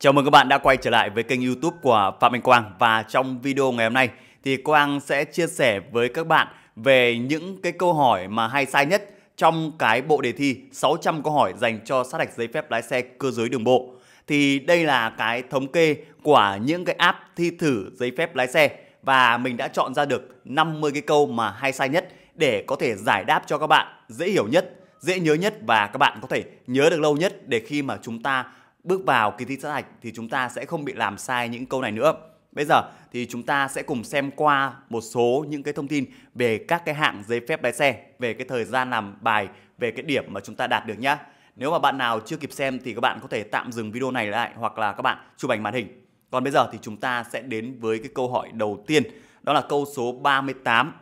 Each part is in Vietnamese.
Chào mừng các bạn đã quay trở lại với kênh youtube của Phạm Minh Quang và trong video ngày hôm nay thì Quang sẽ chia sẻ với các bạn về những cái câu hỏi mà hay sai nhất trong cái bộ đề thi 600 câu hỏi dành cho sát hạch giấy phép lái xe cơ giới đường bộ. Thì đây là cái thống kê của những cái app thi thử giấy phép lái xe và mình đã chọn ra được 50 cái câu mà hay sai nhất để có thể giải đáp cho các bạn dễ hiểu nhất, dễ nhớ nhất và các bạn có thể nhớ được lâu nhất để khi mà chúng ta bước vào kỳ thi sát hạch thì chúng ta sẽ không bị làm sai những câu này nữa. Bây giờ thì chúng ta sẽ cùng xem qua một số những cái thông tin về các cái hạng giấy phép lái xe, về cái thời gian làm bài, về cái điểm mà chúng ta đạt được nhá. Nếu mà bạn nào chưa kịp xem thì các bạn có thể tạm dừng video này lại hoặc là các bạn chụp ảnh màn hình. Còn bây giờ thì chúng ta sẽ đến với cái câu hỏi đầu tiên, đó là câu số 38.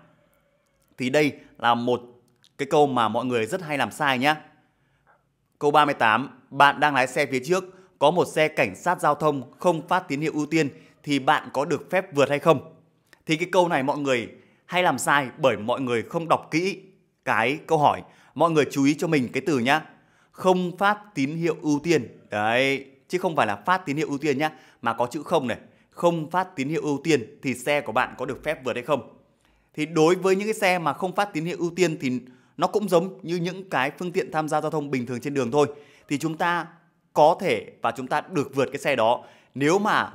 Thì đây là một cái câu mà mọi người rất hay làm sai nhá. Câu 38, bạn đang lái xe phía trước có một xe cảnh sát giao thông không phát tín hiệu ưu tiên thì bạn có được phép vượt hay không? Thì cái câu này mọi người hay làm sai bởi mọi người không đọc kỹ cái câu hỏi. Mọi người chú ý cho mình cái từ nhá. Không phát tín hiệu ưu tiên. Đấy, chứ không phải là phát tín hiệu ưu tiên nhá, mà có chữ không này. Không phát tín hiệu ưu tiên thì xe của bạn có được phép vượt hay không? Thì đối với những cái xe mà không phát tín hiệu ưu tiên thì nó cũng giống như những cái phương tiện tham gia giao thông bình thường trên đường thôi. Thì chúng ta có thể và chúng ta được vượt cái xe đó nếu mà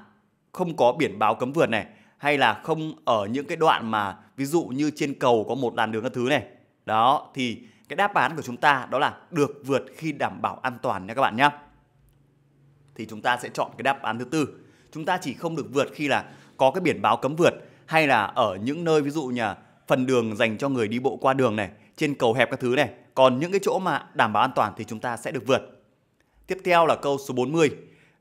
không có biển báo cấm vượt này hay là không ở những cái đoạn mà ví dụ như trên cầu có một làn đường các thứ này đó thì cái đáp án của chúng ta đó là được vượt khi đảm bảo an toàn nha các bạn nhé thì chúng ta sẽ chọn cái đáp án thứ tư chúng ta chỉ không được vượt khi là có cái biển báo cấm vượt hay là ở những nơi ví dụ như phần đường dành cho người đi bộ qua đường này trên cầu hẹp các thứ này còn những cái chỗ mà đảm bảo an toàn thì chúng ta sẽ được vượt Tiếp theo là câu số 40.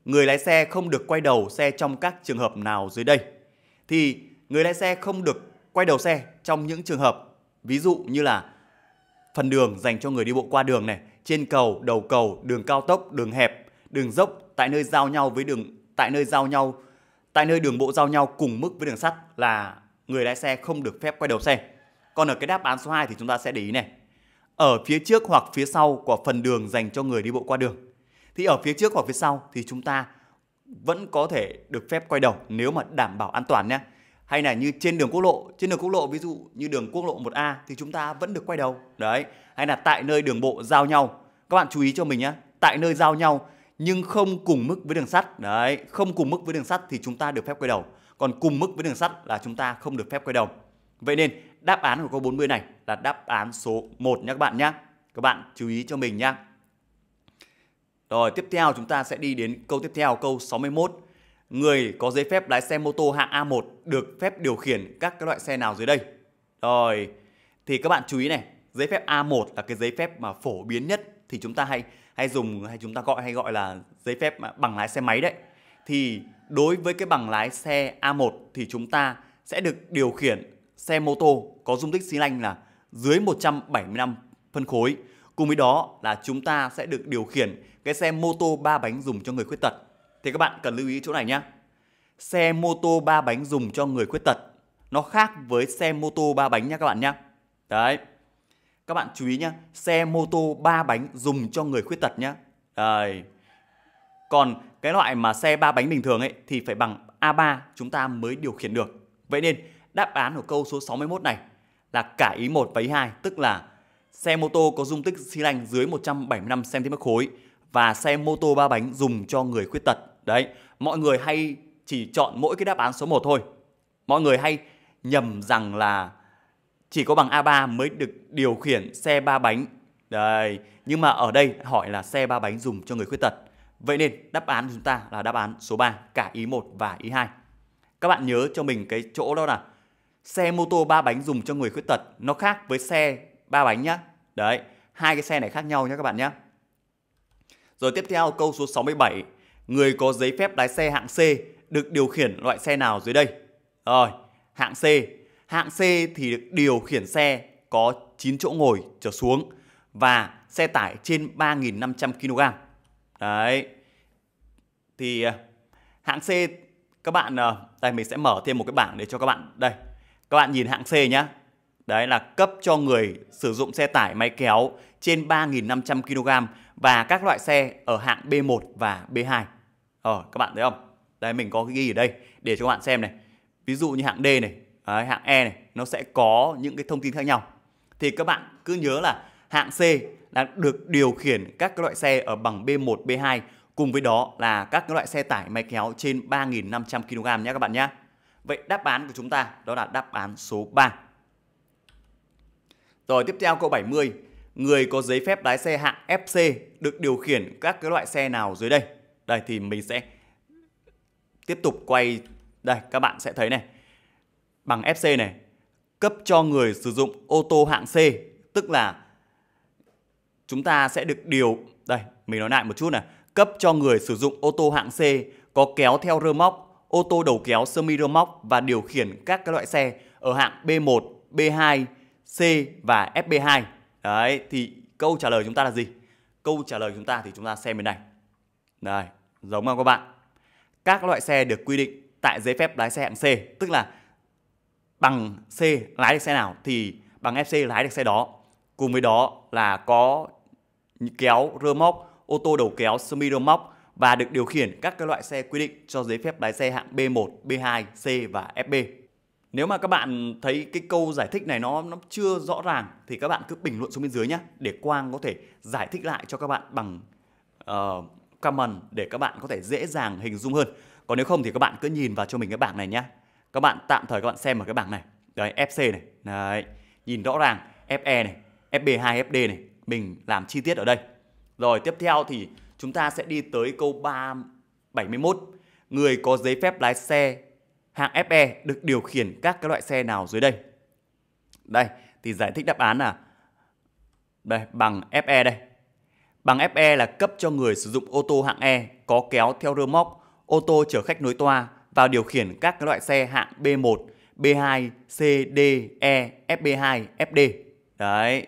Người lái xe không được quay đầu xe trong các trường hợp nào dưới đây? Thì người lái xe không được quay đầu xe trong những trường hợp ví dụ như là phần đường dành cho người đi bộ qua đường này, trên cầu, đầu cầu, đường cao tốc, đường hẹp, đường dốc tại nơi giao nhau với đường tại nơi giao nhau tại nơi đường bộ giao nhau cùng mức với đường sắt là người lái xe không được phép quay đầu xe. Còn ở cái đáp án số 2 thì chúng ta sẽ để ý này. Ở phía trước hoặc phía sau của phần đường dành cho người đi bộ qua đường thì ở phía trước hoặc phía sau thì chúng ta vẫn có thể được phép quay đầu nếu mà đảm bảo an toàn nhé hay là như trên đường quốc lộ trên đường quốc lộ ví dụ như đường quốc lộ 1A thì chúng ta vẫn được quay đầu đấy hay là tại nơi đường bộ giao nhau các bạn chú ý cho mình nhé tại nơi giao nhau nhưng không cùng mức với đường sắt đấy không cùng mức với đường sắt thì chúng ta được phép quay đầu còn cùng mức với đường sắt là chúng ta không được phép quay đầu vậy nên đáp án của câu 40 này là đáp án số 1 nhé các bạn nhé các bạn chú ý cho mình nhé rồi tiếp theo chúng ta sẽ đi đến câu tiếp theo câu 61. Người có giấy phép lái xe mô tô hạng A1 được phép điều khiển các loại xe nào dưới đây? Rồi thì các bạn chú ý này, giấy phép A1 là cái giấy phép mà phổ biến nhất thì chúng ta hay hay dùng hay chúng ta gọi hay gọi là giấy phép bằng lái xe máy đấy. Thì đối với cái bằng lái xe A1 thì chúng ta sẽ được điều khiển xe mô tô có dung tích xi lanh là dưới 175 phân khối Cùng với đó là chúng ta sẽ được điều khiển cái xe mô tô 3 bánh dùng cho người khuyết tật. Thì các bạn cần lưu ý chỗ này nhé. Xe mô tô 3 bánh dùng cho người khuyết tật nó khác với xe mô tô 3 bánh nha các bạn nhé. Đấy. Các bạn chú ý nhé, xe mô tô 3 bánh dùng cho người khuyết tật nhé. Đấy. Còn cái loại mà xe 3 bánh bình thường ấy thì phải bằng A3 chúng ta mới điều khiển được. Vậy nên đáp án của câu số 61 này là cả ý 1 và ý 2, tức là Xe mô tô có dung tích xi lanh dưới 175 cm khối và xe mô tô ba bánh dùng cho người khuyết tật. Đấy, mọi người hay chỉ chọn mỗi cái đáp án số 1 thôi. Mọi người hay nhầm rằng là chỉ có bằng A3 mới được điều khiển xe ba bánh. Đấy, nhưng mà ở đây hỏi là xe ba bánh dùng cho người khuyết tật. Vậy nên đáp án của chúng ta là đáp án số 3, cả ý 1 và ý 2. Các bạn nhớ cho mình cái chỗ đó là xe mô tô ba bánh dùng cho người khuyết tật nó khác với xe ba bánh nhá Đấy, hai cái xe này khác nhau nhé các bạn nhé. Rồi tiếp theo câu số 67, người có giấy phép lái xe hạng C được điều khiển loại xe nào dưới đây? Rồi, hạng C. Hạng C thì được điều khiển xe có 9 chỗ ngồi trở xuống và xe tải trên 3.500 kg. Đấy. Thì à, hạng C các bạn à, đây mình sẽ mở thêm một cái bảng để cho các bạn đây. Các bạn nhìn hạng C nhá. Đấy là cấp cho người sử dụng xe tải máy kéo trên 3.500 kg và các loại xe ở hạng B1 và B2. Ờ, các bạn thấy không? Đây mình có ghi ở đây để cho các bạn xem này. Ví dụ như hạng D này, đấy, hạng E này, nó sẽ có những cái thông tin khác nhau. Thì các bạn cứ nhớ là hạng C là được điều khiển các loại xe ở bằng B1, B2 cùng với đó là các loại xe tải máy kéo trên 3.500 kg nhé các bạn nhé. Vậy đáp án của chúng ta đó là đáp án số 3. Rồi tiếp theo câu 70, người có giấy phép lái xe hạng FC được điều khiển các cái loại xe nào dưới đây? Đây thì mình sẽ tiếp tục quay đây các bạn sẽ thấy này. Bằng FC này, cấp cho người sử dụng ô tô hạng C, tức là chúng ta sẽ được điều đây, mình nói lại một chút này, cấp cho người sử dụng ô tô hạng C có kéo theo rơ móc, ô tô đầu kéo semi rơ móc và điều khiển các cái loại xe ở hạng B1, B2, C và FB2. Đấy thì câu trả lời chúng ta là gì? Câu trả lời chúng ta thì chúng ta xem bên này. Đây, giống không các bạn? Các loại xe được quy định tại giấy phép lái xe hạng C, tức là bằng C lái được xe nào thì bằng FC lái được xe đó. Cùng với đó là có kéo rơ móc, ô tô đầu kéo, semi rơ móc và được điều khiển các loại xe quy định cho giấy phép lái xe hạng B1, B2, C và FB. Nếu mà các bạn thấy cái câu giải thích này nó nó chưa rõ ràng thì các bạn cứ bình luận xuống bên dưới nhé để Quang có thể giải thích lại cho các bạn bằng uh, ờ, comment để các bạn có thể dễ dàng hình dung hơn. Còn nếu không thì các bạn cứ nhìn vào cho mình cái bảng này nhé. Các bạn tạm thời các bạn xem ở cái bảng này. Đấy FC này, đấy, nhìn rõ ràng FE này, FB2, FD này, mình làm chi tiết ở đây. Rồi tiếp theo thì chúng ta sẽ đi tới câu 371. Người có giấy phép lái xe hạng FE được điều khiển các cái loại xe nào dưới đây? Đây, thì giải thích đáp án là đây, bằng FE đây. Bằng FE là cấp cho người sử dụng ô tô hạng E có kéo theo rơ móc, ô tô chở khách nối toa và điều khiển các cái loại xe hạng B1, B2, C, D, E, FB2, FD. Đấy.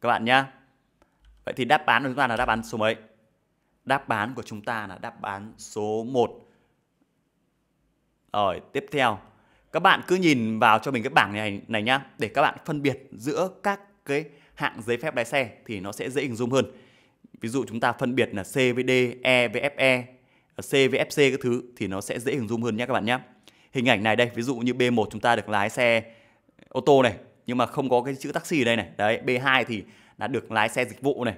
Các bạn nhá. Vậy thì đáp án của chúng ta là đáp án số mấy? Đáp án của chúng ta là đáp án số 1 rồi, tiếp theo. Các bạn cứ nhìn vào cho mình cái bảng này này nhá để các bạn phân biệt giữa các cái hạng giấy phép lái xe thì nó sẽ dễ hình dung hơn. Ví dụ chúng ta phân biệt là C với D, E với f e C với FC các thứ thì nó sẽ dễ hình dung hơn nhé các bạn nhé. Hình ảnh này đây, ví dụ như B1 chúng ta được lái xe ô tô này, nhưng mà không có cái chữ taxi ở đây này. Đấy, B2 thì là được lái xe dịch vụ này.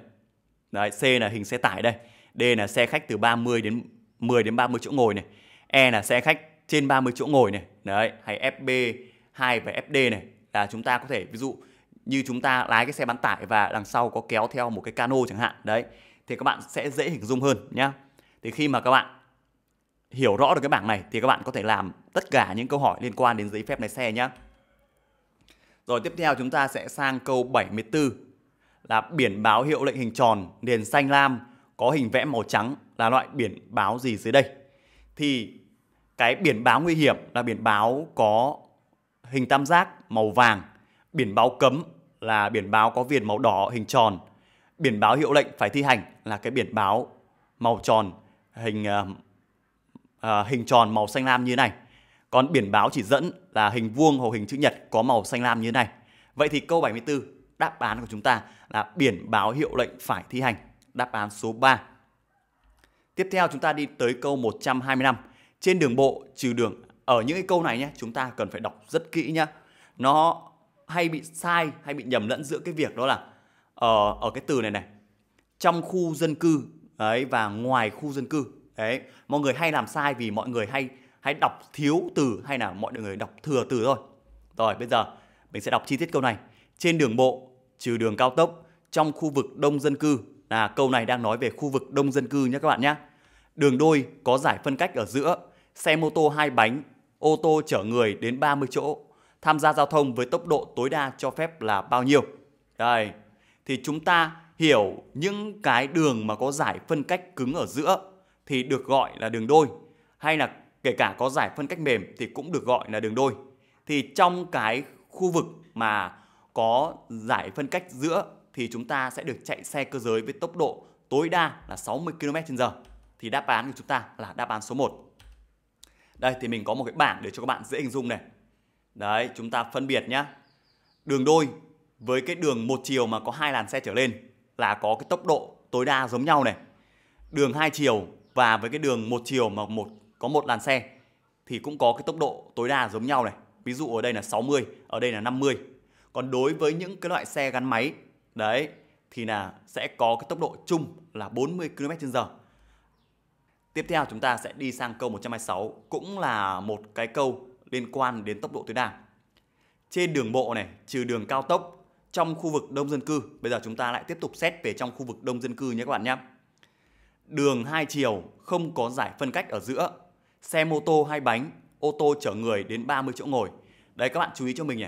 Đấy, C là hình xe tải đây. D là xe khách từ 30 đến 10 đến 30 chỗ ngồi này. E là xe khách trên 30 chỗ ngồi này đấy hay FB 2 và FD này là chúng ta có thể ví dụ như chúng ta lái cái xe bán tải và đằng sau có kéo theo một cái cano chẳng hạn đấy thì các bạn sẽ dễ hình dung hơn nhá thì khi mà các bạn hiểu rõ được cái bảng này thì các bạn có thể làm tất cả những câu hỏi liên quan đến giấy phép lái xe nhé. Rồi tiếp theo chúng ta sẽ sang câu 74 là biển báo hiệu lệnh hình tròn nền xanh lam có hình vẽ màu trắng là loại biển báo gì dưới đây? Thì cái biển báo nguy hiểm là biển báo có hình tam giác màu vàng biển báo cấm là biển báo có viền màu đỏ hình tròn biển báo hiệu lệnh phải thi hành là cái biển báo màu tròn hình uh, hình tròn màu xanh lam như này còn biển báo chỉ dẫn là hình vuông hoặc hình chữ nhật có màu xanh lam như này vậy thì câu 74 đáp án của chúng ta là biển báo hiệu lệnh phải thi hành đáp án số 3 tiếp theo chúng ta đi tới câu 125 trên đường bộ trừ đường ở những cái câu này nhé chúng ta cần phải đọc rất kỹ nhá nó hay bị sai hay bị nhầm lẫn giữa cái việc đó là ở ờ, uh, ở cái từ này này trong khu dân cư đấy và ngoài khu dân cư đấy mọi người hay làm sai vì mọi người hay hay đọc thiếu từ hay là mọi người đọc thừa từ thôi rồi bây giờ mình sẽ đọc chi tiết câu này trên đường bộ trừ đường cao tốc trong khu vực đông dân cư là câu này đang nói về khu vực đông dân cư nhé các bạn nhé đường đôi có giải phân cách ở giữa xe mô tô hai bánh, ô tô chở người đến 30 chỗ, tham gia giao thông với tốc độ tối đa cho phép là bao nhiêu. Đây, thì chúng ta hiểu những cái đường mà có giải phân cách cứng ở giữa thì được gọi là đường đôi hay là kể cả có giải phân cách mềm thì cũng được gọi là đường đôi. Thì trong cái khu vực mà có giải phân cách giữa thì chúng ta sẽ được chạy xe cơ giới với tốc độ tối đa là 60 km/h. Thì đáp án của chúng ta là đáp án số 1. Đây thì mình có một cái bảng để cho các bạn dễ hình dung này. Đấy, chúng ta phân biệt nhá. Đường đôi với cái đường một chiều mà có hai làn xe trở lên là có cái tốc độ tối đa giống nhau này. Đường hai chiều và với cái đường một chiều mà một có một làn xe thì cũng có cái tốc độ tối đa giống nhau này. Ví dụ ở đây là 60, ở đây là 50. Còn đối với những cái loại xe gắn máy đấy thì là sẽ có cái tốc độ chung là 40 km/h Tiếp theo chúng ta sẽ đi sang câu 126 cũng là một cái câu liên quan đến tốc độ tối đa. Trên đường bộ này, trừ đường cao tốc trong khu vực đông dân cư, bây giờ chúng ta lại tiếp tục xét về trong khu vực đông dân cư nhé các bạn nhé. Đường hai chiều không có giải phân cách ở giữa, xe mô tô hai bánh, ô tô chở người đến 30 chỗ ngồi. Đấy các bạn chú ý cho mình nhỉ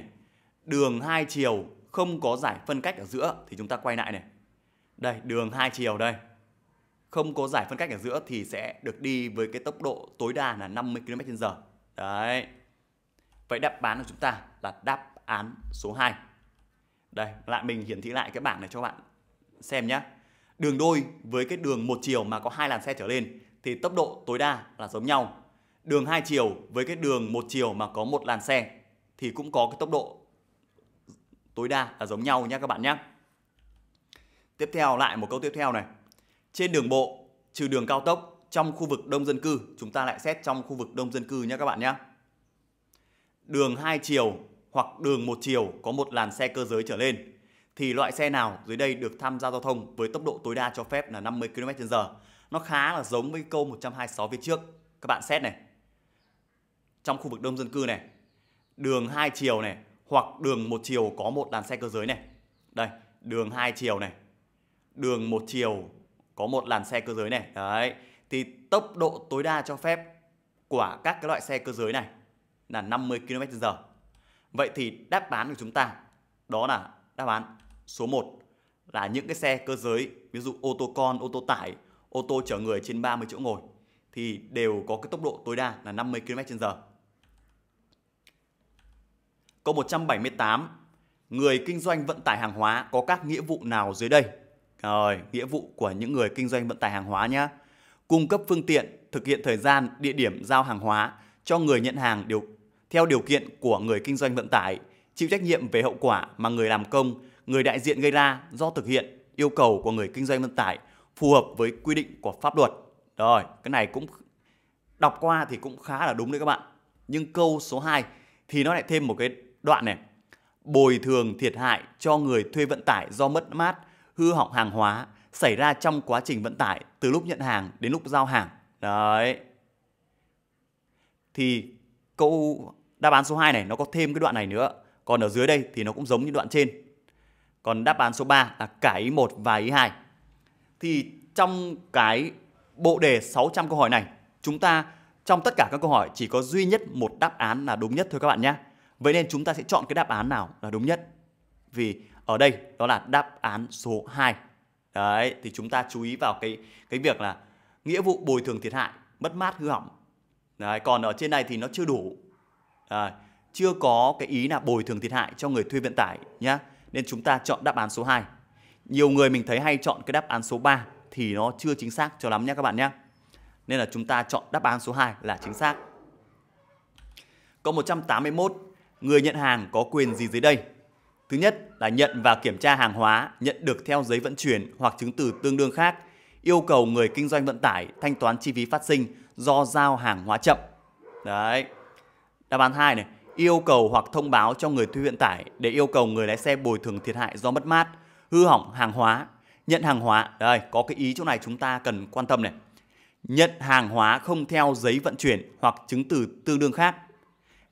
Đường hai chiều không có giải phân cách ở giữa thì chúng ta quay lại này. Đây, đường hai chiều đây, không có giải phân cách ở giữa thì sẽ được đi với cái tốc độ tối đa là 50 km/h. Đấy. Vậy đáp án của chúng ta là đáp án số 2. Đây, lại mình hiển thị lại cái bảng này cho bạn xem nhé. Đường đôi với cái đường một chiều mà có hai làn xe trở lên thì tốc độ tối đa là giống nhau. Đường hai chiều với cái đường một chiều mà có một làn xe thì cũng có cái tốc độ tối đa là giống nhau nhé các bạn nhé. Tiếp theo lại một câu tiếp theo này trên đường bộ trừ đường cao tốc trong khu vực đông dân cư chúng ta lại xét trong khu vực đông dân cư nhé các bạn nhé đường hai chiều hoặc đường một chiều có một làn xe cơ giới trở lên thì loại xe nào dưới đây được tham gia giao thông với tốc độ tối đa cho phép là 50 km/h. Nó khá là giống với câu 126 phía trước. Các bạn xét này. Trong khu vực đông dân cư này, đường hai chiều này hoặc đường một chiều có một làn xe cơ giới này. Đây, đường hai chiều này. Đường một chiều có một làn xe cơ giới này đấy thì tốc độ tối đa cho phép của các cái loại xe cơ giới này là 50 km/h. Vậy thì đáp án của chúng ta đó là đáp án số 1 là những cái xe cơ giới ví dụ ô tô con, ô tô tải, ô tô chở người trên 30 chỗ ngồi thì đều có cái tốc độ tối đa là 50 km/h. Câu 178 Người kinh doanh vận tải hàng hóa có các nghĩa vụ nào dưới đây? Rồi, nghĩa vụ của những người kinh doanh vận tải hàng hóa nhé. Cung cấp phương tiện, thực hiện thời gian, địa điểm giao hàng hóa cho người nhận hàng điều theo điều kiện của người kinh doanh vận tải, chịu trách nhiệm về hậu quả mà người làm công, người đại diện gây ra do thực hiện yêu cầu của người kinh doanh vận tải phù hợp với quy định của pháp luật. Rồi, cái này cũng đọc qua thì cũng khá là đúng đấy các bạn. Nhưng câu số 2 thì nó lại thêm một cái đoạn này. Bồi thường thiệt hại cho người thuê vận tải do mất mát hư hỏng hàng hóa xảy ra trong quá trình vận tải từ lúc nhận hàng đến lúc giao hàng. Đấy. Thì câu đáp án số 2 này nó có thêm cái đoạn này nữa. Còn ở dưới đây thì nó cũng giống như đoạn trên. Còn đáp án số 3 là cả ý 1 và ý 2. Thì trong cái bộ đề 600 câu hỏi này, chúng ta trong tất cả các câu hỏi chỉ có duy nhất một đáp án là đúng nhất thôi các bạn nhé. Vậy nên chúng ta sẽ chọn cái đáp án nào là đúng nhất. Vì ở đây đó là đáp án số 2. Đấy, thì chúng ta chú ý vào cái cái việc là nghĩa vụ bồi thường thiệt hại, mất mát hư hỏng. Đấy, còn ở trên này thì nó chưa đủ. À, chưa có cái ý là bồi thường thiệt hại cho người thuê vận tải nhá. Nên chúng ta chọn đáp án số 2. Nhiều người mình thấy hay chọn cái đáp án số 3 thì nó chưa chính xác cho lắm nhé các bạn nhé. Nên là chúng ta chọn đáp án số 2 là chính xác. Câu 181, người nhận hàng có quyền gì dưới đây? Thứ nhất là nhận và kiểm tra hàng hóa nhận được theo giấy vận chuyển hoặc chứng từ tương đương khác, yêu cầu người kinh doanh vận tải thanh toán chi phí phát sinh do giao hàng hóa chậm. Đấy. Đáp án 2 này, yêu cầu hoặc thông báo cho người thuê vận tải để yêu cầu người lái xe bồi thường thiệt hại do mất mát, hư hỏng hàng hóa, nhận hàng hóa. Đây, có cái ý chỗ này chúng ta cần quan tâm này. Nhận hàng hóa không theo giấy vận chuyển hoặc chứng từ tương đương khác.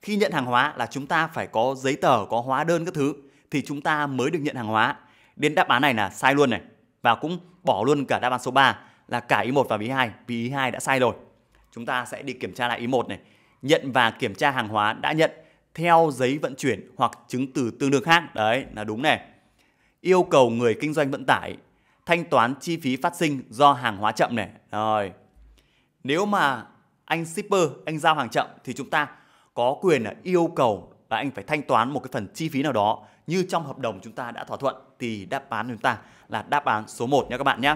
Khi nhận hàng hóa là chúng ta phải có giấy tờ, có hóa đơn các thứ thì chúng ta mới được nhận hàng hóa. Đến đáp án này là sai luôn này. Và cũng bỏ luôn cả đáp án số 3 là cả ý 1 và ý 2 vì ý 2 đã sai rồi. Chúng ta sẽ đi kiểm tra lại ý 1 này. Nhận và kiểm tra hàng hóa đã nhận theo giấy vận chuyển hoặc chứng từ tương đương khác. Đấy là đúng này. Yêu cầu người kinh doanh vận tải thanh toán chi phí phát sinh do hàng hóa chậm này. Rồi. Nếu mà anh shipper, anh giao hàng chậm thì chúng ta có quyền là yêu cầu là anh phải thanh toán một cái phần chi phí nào đó như trong hợp đồng chúng ta đã thỏa thuận thì đáp án chúng ta là đáp án số 1 nha các bạn nhé.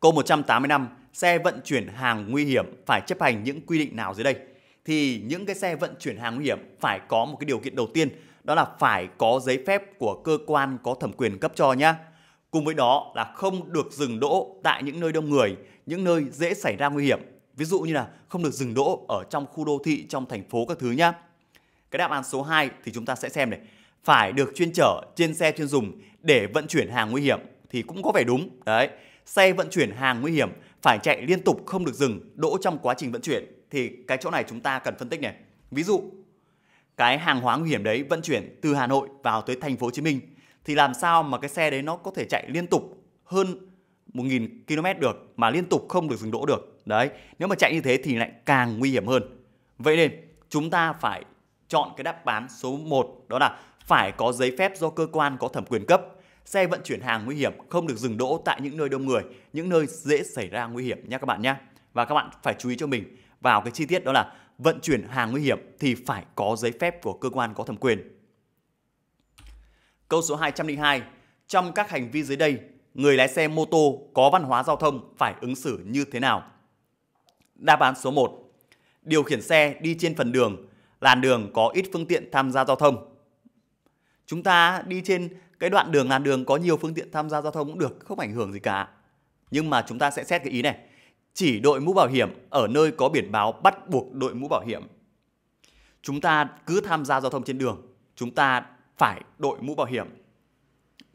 Câu 185, xe vận chuyển hàng nguy hiểm phải chấp hành những quy định nào dưới đây? Thì những cái xe vận chuyển hàng nguy hiểm phải có một cái điều kiện đầu tiên đó là phải có giấy phép của cơ quan có thẩm quyền cấp cho nhé. Cùng với đó là không được dừng đỗ tại những nơi đông người, những nơi dễ xảy ra nguy hiểm. Ví dụ như là không được dừng đỗ ở trong khu đô thị, trong thành phố các thứ nhé. Cái đáp án số 2 thì chúng ta sẽ xem này, phải được chuyên chở trên xe chuyên dùng để vận chuyển hàng nguy hiểm thì cũng có vẻ đúng. Đấy, xe vận chuyển hàng nguy hiểm phải chạy liên tục không được dừng, đỗ trong quá trình vận chuyển thì cái chỗ này chúng ta cần phân tích này. Ví dụ cái hàng hóa nguy hiểm đấy vận chuyển từ Hà Nội vào tới thành phố Hồ Chí Minh thì làm sao mà cái xe đấy nó có thể chạy liên tục hơn 1.000 km được mà liên tục không được dừng đỗ được. Đấy, nếu mà chạy như thế thì lại càng nguy hiểm hơn. Vậy nên chúng ta phải chọn cái đáp án số 1 đó là phải có giấy phép do cơ quan có thẩm quyền cấp. Xe vận chuyển hàng nguy hiểm không được dừng đỗ tại những nơi đông người, những nơi dễ xảy ra nguy hiểm nha các bạn nhé. Và các bạn phải chú ý cho mình vào cái chi tiết đó là vận chuyển hàng nguy hiểm thì phải có giấy phép của cơ quan có thẩm quyền. Câu số 202. Trong các hành vi dưới đây, người lái xe mô tô có văn hóa giao thông phải ứng xử như thế nào? Đáp án số 1. Điều khiển xe đi trên phần đường làn đường có ít phương tiện tham gia giao thông. Chúng ta đi trên cái đoạn đường làn đường có nhiều phương tiện tham gia giao thông cũng được, không ảnh hưởng gì cả. Nhưng mà chúng ta sẽ xét cái ý này. Chỉ đội mũ bảo hiểm ở nơi có biển báo bắt buộc đội mũ bảo hiểm. Chúng ta cứ tham gia giao thông trên đường, chúng ta phải đội mũ bảo hiểm.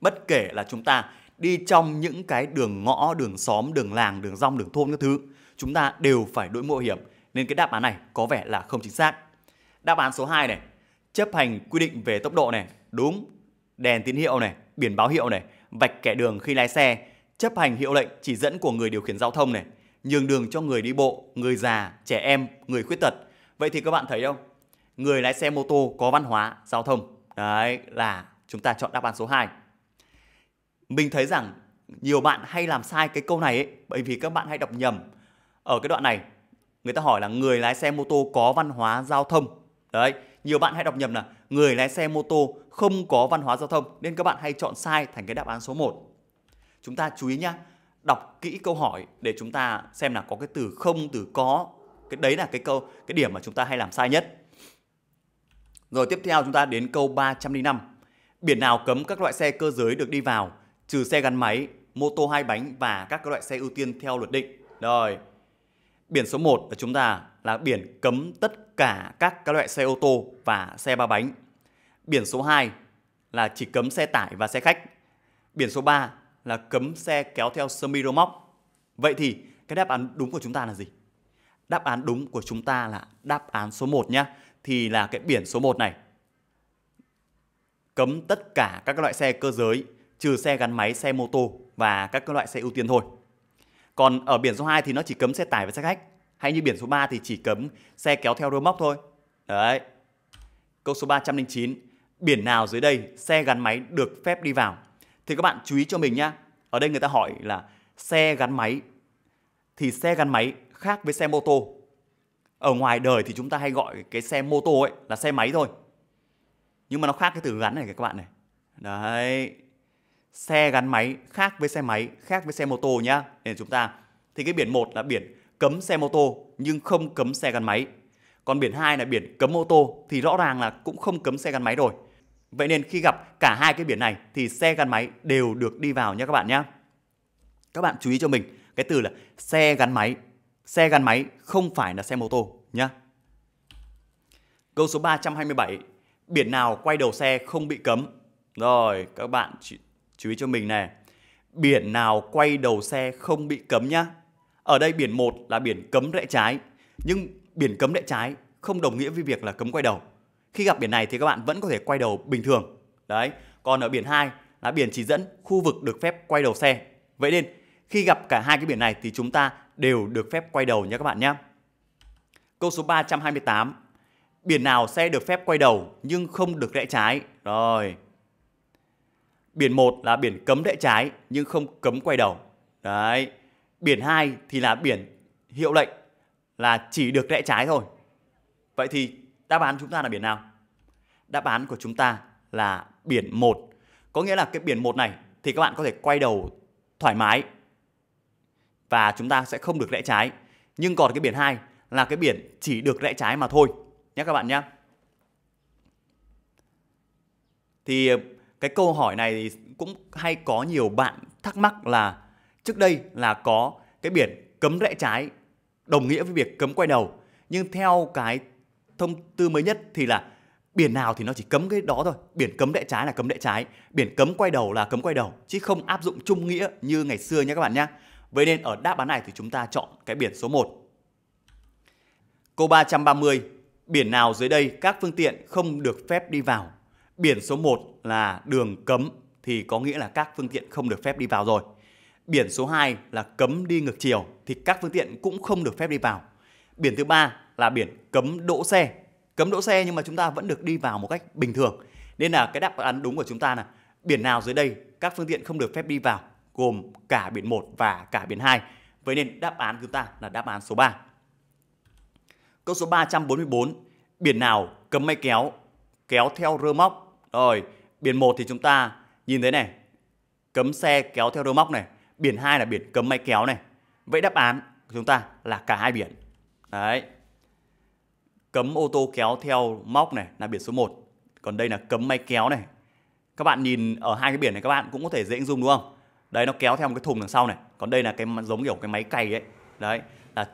Bất kể là chúng ta đi trong những cái đường ngõ, đường xóm, đường làng, đường rong, đường thôn các thứ, chúng ta đều phải đội mũ bảo hiểm. Nên cái đáp án này có vẻ là không chính xác. Đáp án số 2 này, chấp hành quy định về tốc độ này, đúng. Đèn tín hiệu này, biển báo hiệu này, vạch kẻ đường khi lái xe, chấp hành hiệu lệnh chỉ dẫn của người điều khiển giao thông này, nhường đường cho người đi bộ, người già, trẻ em, người khuyết tật. Vậy thì các bạn thấy không? Người lái xe mô tô có văn hóa giao thông. Đấy là chúng ta chọn đáp án số 2. Mình thấy rằng nhiều bạn hay làm sai cái câu này ấy, bởi vì các bạn hay đọc nhầm. Ở cái đoạn này, người ta hỏi là người lái xe mô tô có văn hóa giao thông Đấy, nhiều bạn hay đọc nhầm là người lái xe mô tô không có văn hóa giao thông nên các bạn hay chọn sai thành cái đáp án số 1. Chúng ta chú ý nhá, đọc kỹ câu hỏi để chúng ta xem là có cái từ không, từ có. Cái đấy là cái câu cái điểm mà chúng ta hay làm sai nhất. Rồi tiếp theo chúng ta đến câu 305. Biển nào cấm các loại xe cơ giới được đi vào trừ xe gắn máy, mô tô hai bánh và các loại xe ưu tiên theo luật định. Rồi, Biển số 1 của chúng ta là biển cấm tất cả các các loại xe ô tô và xe ba bánh. Biển số 2 là chỉ cấm xe tải và xe khách. Biển số 3 là cấm xe kéo theo semi rơ móc. Vậy thì cái đáp án đúng của chúng ta là gì? Đáp án đúng của chúng ta là đáp án số 1 nhá. Thì là cái biển số 1 này. Cấm tất cả các loại xe cơ giới trừ xe gắn máy, xe mô tô và các loại xe ưu tiên thôi. Còn ở biển số 2 thì nó chỉ cấm xe tải và xe khách. Hay như biển số 3 thì chỉ cấm xe kéo theo rơ móc thôi. Đấy. Câu số 309. Biển nào dưới đây xe gắn máy được phép đi vào? Thì các bạn chú ý cho mình nhá. Ở đây người ta hỏi là xe gắn máy thì xe gắn máy khác với xe mô tô. Ở ngoài đời thì chúng ta hay gọi cái xe mô tô ấy là xe máy thôi. Nhưng mà nó khác cái từ gắn này các bạn này. Đấy, xe gắn máy khác với xe máy, khác với xe mô tô nhá. Nên chúng ta thì cái biển 1 là biển cấm xe mô tô nhưng không cấm xe gắn máy. Còn biển 2 là biển cấm mô tô thì rõ ràng là cũng không cấm xe gắn máy rồi. Vậy nên khi gặp cả hai cái biển này thì xe gắn máy đều được đi vào nhé các bạn nhá Các bạn chú ý cho mình cái từ là xe gắn máy. Xe gắn máy không phải là xe mô tô nhá Câu số 327. Biển nào quay đầu xe không bị cấm. Rồi, các bạn chỉ chú ý cho mình này biển nào quay đầu xe không bị cấm nhá ở đây biển 1 là biển cấm rẽ trái nhưng biển cấm rẽ trái không đồng nghĩa với việc là cấm quay đầu khi gặp biển này thì các bạn vẫn có thể quay đầu bình thường đấy còn ở biển 2 là biển chỉ dẫn khu vực được phép quay đầu xe vậy nên khi gặp cả hai cái biển này thì chúng ta đều được phép quay đầu nhé các bạn nhé câu số 328 biển nào xe được phép quay đầu nhưng không được rẽ trái rồi Biển 1 là biển cấm rẽ trái nhưng không cấm quay đầu. Đấy. Biển 2 thì là biển hiệu lệnh là chỉ được rẽ trái thôi. Vậy thì đáp án chúng ta là biển nào? Đáp án của chúng ta là biển 1. Có nghĩa là cái biển 1 này thì các bạn có thể quay đầu thoải mái và chúng ta sẽ không được rẽ trái. Nhưng còn cái biển 2 là cái biển chỉ được rẽ trái mà thôi nhé các bạn nhé. Thì cái câu hỏi này thì cũng hay có nhiều bạn thắc mắc là trước đây là có cái biển cấm rẽ trái đồng nghĩa với việc cấm quay đầu nhưng theo cái thông tư mới nhất thì là biển nào thì nó chỉ cấm cái đó thôi biển cấm rẽ trái là cấm rẽ trái biển cấm quay đầu là cấm quay đầu chứ không áp dụng chung nghĩa như ngày xưa nhé các bạn nhé vậy nên ở đáp án này thì chúng ta chọn cái biển số 1 câu 330 biển nào dưới đây các phương tiện không được phép đi vào Biển số 1 là đường cấm thì có nghĩa là các phương tiện không được phép đi vào rồi. Biển số 2 là cấm đi ngược chiều thì các phương tiện cũng không được phép đi vào. Biển thứ ba là biển cấm đỗ xe. Cấm đỗ xe nhưng mà chúng ta vẫn được đi vào một cách bình thường. Nên là cái đáp án đúng của chúng ta là biển nào dưới đây các phương tiện không được phép đi vào gồm cả biển 1 và cả biển 2. Vậy nên đáp án của chúng ta là đáp án số 3. Câu số 344, biển nào cấm máy kéo kéo theo rơ móc rồi, biển 1 thì chúng ta nhìn thấy này. Cấm xe kéo theo rơ móc này. Biển 2 là biển cấm máy kéo này. Vậy đáp án của chúng ta là cả hai biển. Đấy. Cấm ô tô kéo theo móc này là biển số 1. Còn đây là cấm máy kéo này. Các bạn nhìn ở hai cái biển này các bạn cũng có thể dễ dung đúng không? Đấy nó kéo theo một cái thùng đằng sau này. Còn đây là cái giống kiểu cái máy cày ấy. Đấy là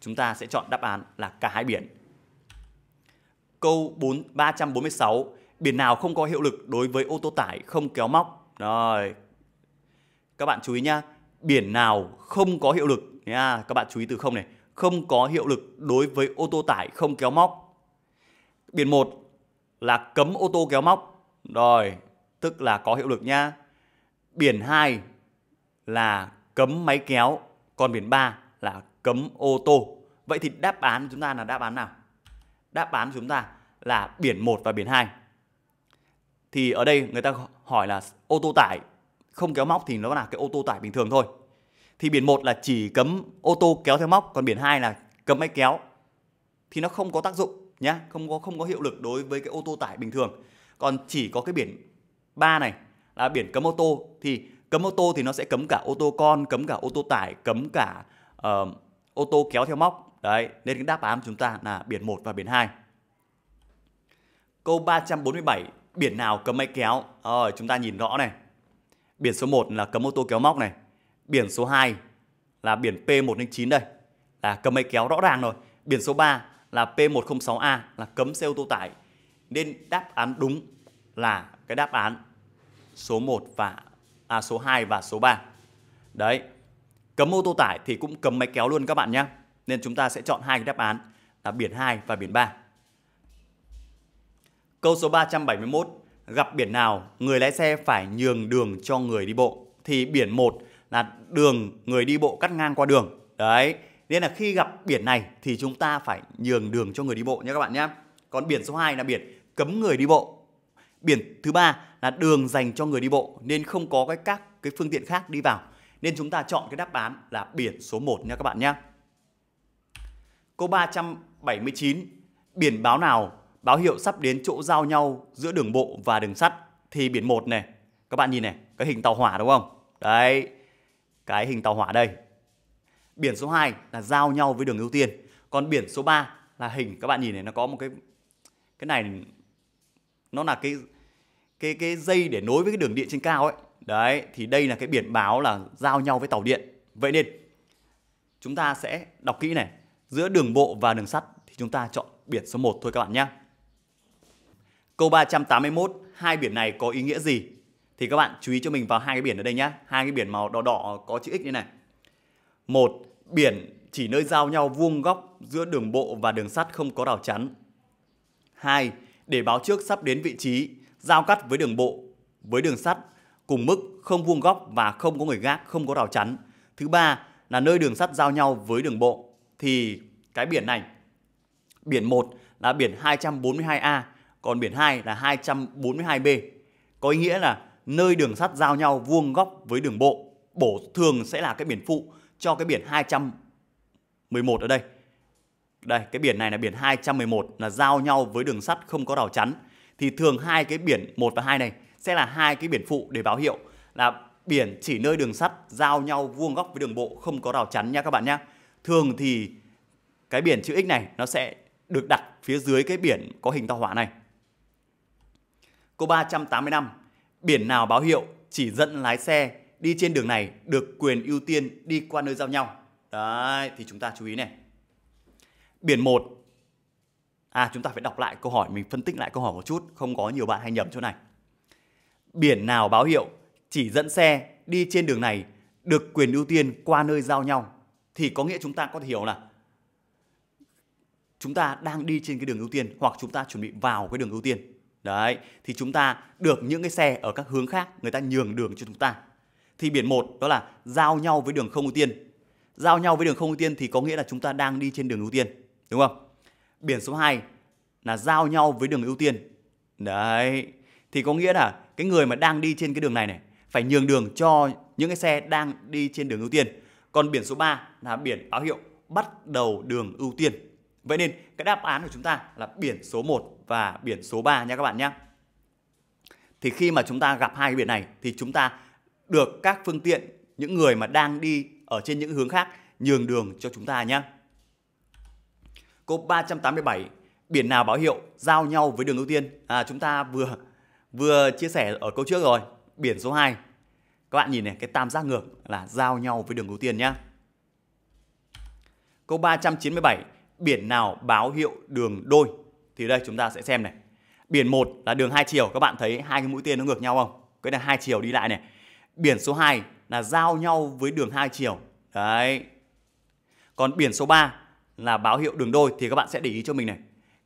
chúng ta sẽ chọn đáp án là cả hai biển. Câu 4, 346 biển nào không có hiệu lực đối với ô tô tải không kéo móc rồi các bạn chú ý nhá biển nào không có hiệu lực nha các bạn chú ý từ không này không có hiệu lực đối với ô tô tải không kéo móc biển 1 là cấm ô tô kéo móc rồi tức là có hiệu lực nhá biển 2 là cấm máy kéo còn biển 3 là cấm ô tô vậy thì đáp án chúng ta là đáp án nào đáp án chúng ta là biển 1 và biển 2 thì ở đây người ta hỏi là ô tô tải không kéo móc thì nó là cái ô tô tải bình thường thôi thì biển một là chỉ cấm ô tô kéo theo móc còn biển hai là cấm máy kéo thì nó không có tác dụng nhá không có không có hiệu lực đối với cái ô tô tải bình thường còn chỉ có cái biển ba này là biển cấm ô tô thì cấm ô tô thì nó sẽ cấm cả ô tô con cấm cả ô tô tải cấm cả uh, ô tô kéo theo móc đấy nên cái đáp án của chúng ta là biển 1 và biển 2 câu 347 Biển nào cấm máy kéo? Ờ, chúng ta nhìn rõ này. Biển số 1 là cấm ô tô kéo móc này. Biển số 2 là biển P109 đây. Là cấm máy kéo rõ ràng rồi. Biển số 3 là P106A là cấm xe ô tô tải. Nên đáp án đúng là cái đáp án số 1 và à, số 2 và số 3. Đấy. Cấm ô tô tải thì cũng cấm máy kéo luôn các bạn nhé. Nên chúng ta sẽ chọn hai cái đáp án là biển 2 và biển 3. Câu số 371, gặp biển nào người lái xe phải nhường đường cho người đi bộ? Thì biển 1 là đường người đi bộ cắt ngang qua đường. Đấy, nên là khi gặp biển này thì chúng ta phải nhường đường cho người đi bộ nhé các bạn nhé. Còn biển số 2 là biển cấm người đi bộ. Biển thứ ba là đường dành cho người đi bộ nên không có cái các cái phương tiện khác đi vào. Nên chúng ta chọn cái đáp án là biển số 1 nha các bạn nhé. Câu 379, biển báo nào báo hiệu sắp đến chỗ giao nhau giữa đường bộ và đường sắt thì biển 1 này, các bạn nhìn này, cái hình tàu hỏa đúng không? Đấy, cái hình tàu hỏa đây. Biển số 2 là giao nhau với đường ưu tiên, còn biển số 3 là hình các bạn nhìn này nó có một cái cái này nó là cái cái cái dây để nối với cái đường điện trên cao ấy. Đấy, thì đây là cái biển báo là giao nhau với tàu điện. Vậy nên chúng ta sẽ đọc kỹ này, giữa đường bộ và đường sắt thì chúng ta chọn biển số 1 thôi các bạn nhé. Câu 381, hai biển này có ý nghĩa gì? Thì các bạn chú ý cho mình vào hai cái biển ở đây nhé. Hai cái biển màu đỏ đỏ có chữ X như này. Một, biển chỉ nơi giao nhau vuông góc giữa đường bộ và đường sắt không có rào chắn. hai Để báo trước sắp đến vị trí, giao cắt với đường bộ, với đường sắt, cùng mức không vuông góc và không có người gác, không có rào chắn. Thứ ba là nơi đường sắt giao nhau với đường bộ thì cái biển này, biển 1 là biển 242A còn biển 2 là 242B. Có ý nghĩa là nơi đường sắt giao nhau vuông góc với đường bộ, bổ thường sẽ là cái biển phụ cho cái biển 211 ở đây. Đây, cái biển này là biển 211 là giao nhau với đường sắt không có rào chắn. Thì thường hai cái biển 1 và 2 này sẽ là hai cái biển phụ để báo hiệu là biển chỉ nơi đường sắt giao nhau vuông góc với đường bộ không có rào chắn nha các bạn nhé. Thường thì cái biển chữ X này nó sẽ được đặt phía dưới cái biển có hình tàu hỏa này Câu năm biển nào báo hiệu chỉ dẫn lái xe đi trên đường này được quyền ưu tiên đi qua nơi giao nhau. Đấy, thì chúng ta chú ý này. Biển 1. À, chúng ta phải đọc lại câu hỏi, mình phân tích lại câu hỏi một chút, không có nhiều bạn hay nhầm chỗ này. Biển nào báo hiệu chỉ dẫn xe đi trên đường này được quyền ưu tiên qua nơi giao nhau. Thì có nghĩa chúng ta có thể hiểu là chúng ta đang đi trên cái đường ưu tiên hoặc chúng ta chuẩn bị vào cái đường ưu tiên Đấy, thì chúng ta được những cái xe ở các hướng khác người ta nhường đường cho chúng ta. Thì biển 1 đó là giao nhau với đường không ưu tiên. Giao nhau với đường không ưu tiên thì có nghĩa là chúng ta đang đi trên đường ưu tiên, đúng không? Biển số 2 là giao nhau với đường ưu tiên. Đấy, thì có nghĩa là cái người mà đang đi trên cái đường này này phải nhường đường cho những cái xe đang đi trên đường ưu tiên. Còn biển số 3 là biển báo hiệu bắt đầu đường ưu tiên. Vậy nên cái đáp án của chúng ta là biển số 1 và biển số 3 nha các bạn nhé. Thì khi mà chúng ta gặp hai cái biển này thì chúng ta được các phương tiện, những người mà đang đi ở trên những hướng khác nhường đường cho chúng ta nhé. Câu 387, biển nào báo hiệu giao nhau với đường ưu tiên? À, chúng ta vừa vừa chia sẻ ở câu trước rồi, biển số 2. Các bạn nhìn này, cái tam giác ngược là giao nhau với đường ưu tiên nhé. Câu 397, biển nào báo hiệu đường đôi thì đây chúng ta sẽ xem này biển 1 là đường hai chiều các bạn thấy hai cái mũi tên nó ngược nhau không cái là hai chiều đi lại này biển số 2 là giao nhau với đường hai chiều đấy còn biển số 3 là báo hiệu đường đôi thì các bạn sẽ để ý cho mình này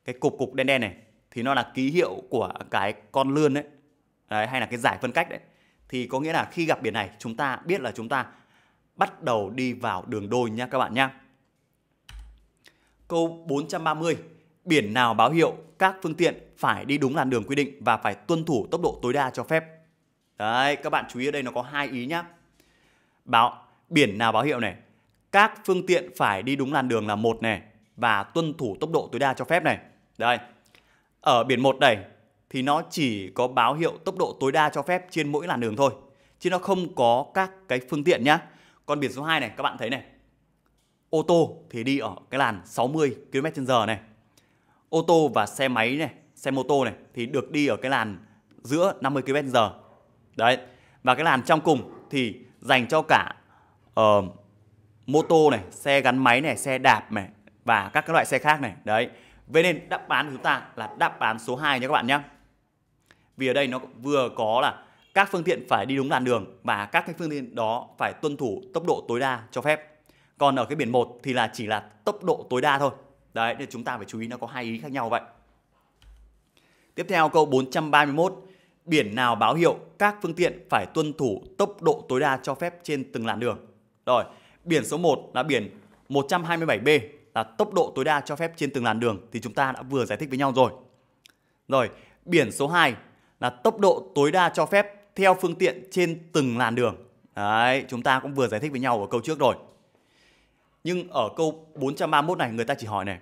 cái cục cục đen đen này thì nó là ký hiệu của cái con lươn đấy đấy hay là cái giải phân cách đấy thì có nghĩa là khi gặp biển này chúng ta biết là chúng ta bắt đầu đi vào đường đôi nhá các bạn nhá Câu 430, biển nào báo hiệu các phương tiện phải đi đúng làn đường quy định và phải tuân thủ tốc độ tối đa cho phép. Đấy, các bạn chú ý ở đây nó có hai ý nhá. Báo biển nào báo hiệu này, các phương tiện phải đi đúng làn đường là một này và tuân thủ tốc độ tối đa cho phép này. Đây. Ở biển 1 này thì nó chỉ có báo hiệu tốc độ tối đa cho phép trên mỗi làn đường thôi, chứ nó không có các cái phương tiện nhá. Còn biển số 2 này các bạn thấy này, ô tô thì đi ở cái làn 60 km/h này. Ô tô và xe máy này, xe mô tô này thì được đi ở cái làn giữa 50 km/h. Đấy. Và cái làn trong cùng thì dành cho cả uh, mô tô này, xe gắn máy này, xe đạp này và các cái loại xe khác này. Đấy. Vậy nên đáp án của chúng ta là đáp án số 2 nhé các bạn nhé. Vì ở đây nó vừa có là các phương tiện phải đi đúng làn đường và các cái phương tiện đó phải tuân thủ tốc độ tối đa cho phép còn ở cái biển 1 thì là chỉ là tốc độ tối đa thôi đấy nên chúng ta phải chú ý nó có hai ý khác nhau vậy tiếp theo câu 431 biển nào báo hiệu các phương tiện phải tuân thủ tốc độ tối đa cho phép trên từng làn đường rồi biển số 1 là biển 127B là tốc độ tối đa cho phép trên từng làn đường thì chúng ta đã vừa giải thích với nhau rồi. Rồi, biển số 2 là tốc độ tối đa cho phép theo phương tiện trên từng làn đường. Đấy, chúng ta cũng vừa giải thích với nhau ở câu trước rồi. Nhưng ở câu 431 này người ta chỉ hỏi này.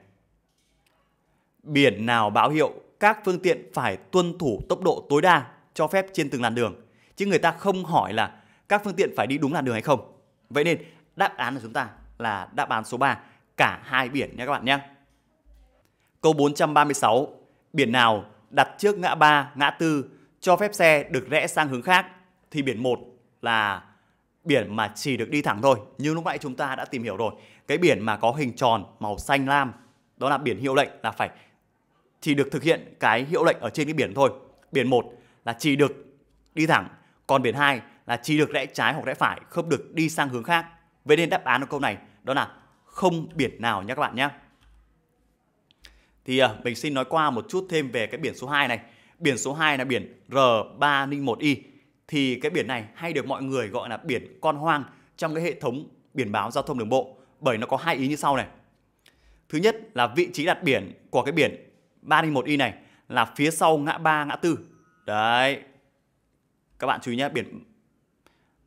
Biển nào báo hiệu các phương tiện phải tuân thủ tốc độ tối đa cho phép trên từng làn đường. Chứ người ta không hỏi là các phương tiện phải đi đúng làn đường hay không. Vậy nên đáp án của chúng ta là đáp án số 3, cả hai biển nha các bạn nhé. Câu 436, biển nào đặt trước ngã ba, ngã tư cho phép xe được rẽ sang hướng khác thì biển 1 là biển mà chỉ được đi thẳng thôi. Như lúc nãy chúng ta đã tìm hiểu rồi cái biển mà có hình tròn màu xanh lam đó là biển hiệu lệnh là phải chỉ được thực hiện cái hiệu lệnh ở trên cái biển thôi biển một là chỉ được đi thẳng còn biển hai là chỉ được rẽ trái hoặc rẽ phải không được đi sang hướng khác vậy nên đáp án của câu này đó là không biển nào nhé các bạn nhé thì à, mình xin nói qua một chút thêm về cái biển số 2 này biển số 2 là biển R301i thì cái biển này hay được mọi người gọi là biển con hoang trong cái hệ thống biển báo giao thông đường bộ bởi nó có hai ý như sau này. Thứ nhất là vị trí đặt biển của cái biển 301Y này là phía sau ngã 3, ngã 4. Đấy. Các bạn chú ý nhé, biển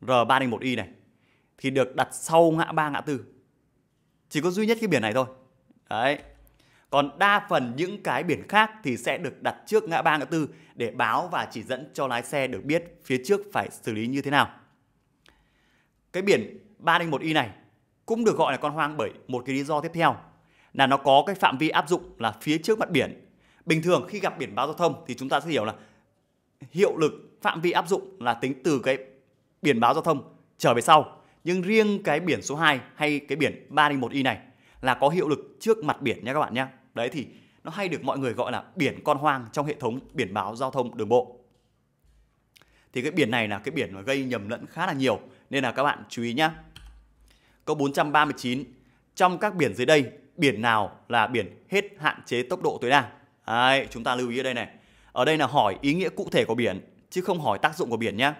R301Y này thì được đặt sau ngã 3, ngã 4. Chỉ có duy nhất cái biển này thôi. Đấy. Còn đa phần những cái biển khác thì sẽ được đặt trước ngã 3, ngã 4 để báo và chỉ dẫn cho lái xe được biết phía trước phải xử lý như thế nào. Cái biển 301Y này cũng được gọi là con hoang bởi một cái lý do tiếp theo là nó có cái phạm vi áp dụng là phía trước mặt biển. Bình thường khi gặp biển báo giao thông thì chúng ta sẽ hiểu là hiệu lực phạm vi áp dụng là tính từ cái biển báo giao thông trở về sau. Nhưng riêng cái biển số 2 hay cái biển 301Y này là có hiệu lực trước mặt biển nha các bạn nhé. Đấy thì nó hay được mọi người gọi là biển con hoang trong hệ thống biển báo giao thông đường bộ. Thì cái biển này là cái biển mà gây nhầm lẫn khá là nhiều nên là các bạn chú ý nhé. Câu 439, trong các biển dưới đây, biển nào là biển hết hạn chế tốc độ tối đa? Đấy, chúng ta lưu ý ở đây này. Ở đây là hỏi ý nghĩa cụ thể của biển, chứ không hỏi tác dụng của biển nhé.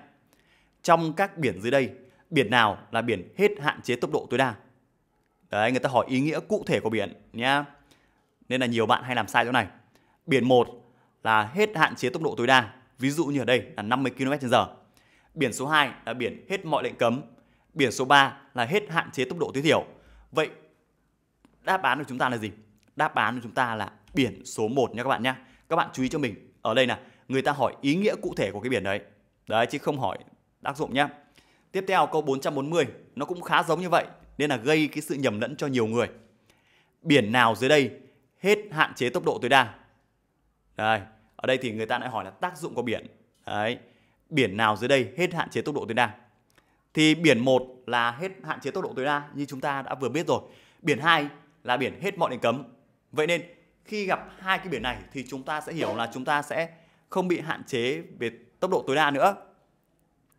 Trong các biển dưới đây, biển nào là biển hết hạn chế tốc độ tối đa? Đấy, người ta hỏi ý nghĩa cụ thể của biển nhé Nên là nhiều bạn hay làm sai chỗ này. Biển 1 là hết hạn chế tốc độ tối đa, ví dụ như ở đây là 50 km/h. Biển số 2 là biển hết mọi lệnh cấm, Biển số 3 là hết hạn chế tốc độ tối thiểu. Vậy đáp án của chúng ta là gì? Đáp án của chúng ta là biển số 1 nha các bạn nhé. Các bạn chú ý cho mình, ở đây nè người ta hỏi ý nghĩa cụ thể của cái biển đấy. Đấy chứ không hỏi tác dụng nhé. Tiếp theo câu 440 nó cũng khá giống như vậy nên là gây cái sự nhầm lẫn cho nhiều người. Biển nào dưới đây hết hạn chế tốc độ tối đa? Đây, ở đây thì người ta lại hỏi là tác dụng của biển. Đấy, biển nào dưới đây hết hạn chế tốc độ tối đa? thì biển 1 là hết hạn chế tốc độ tối đa như chúng ta đã vừa biết rồi. Biển 2 là biển hết mọi lệnh cấm. Vậy nên khi gặp hai cái biển này thì chúng ta sẽ hiểu là chúng ta sẽ không bị hạn chế về tốc độ tối đa nữa.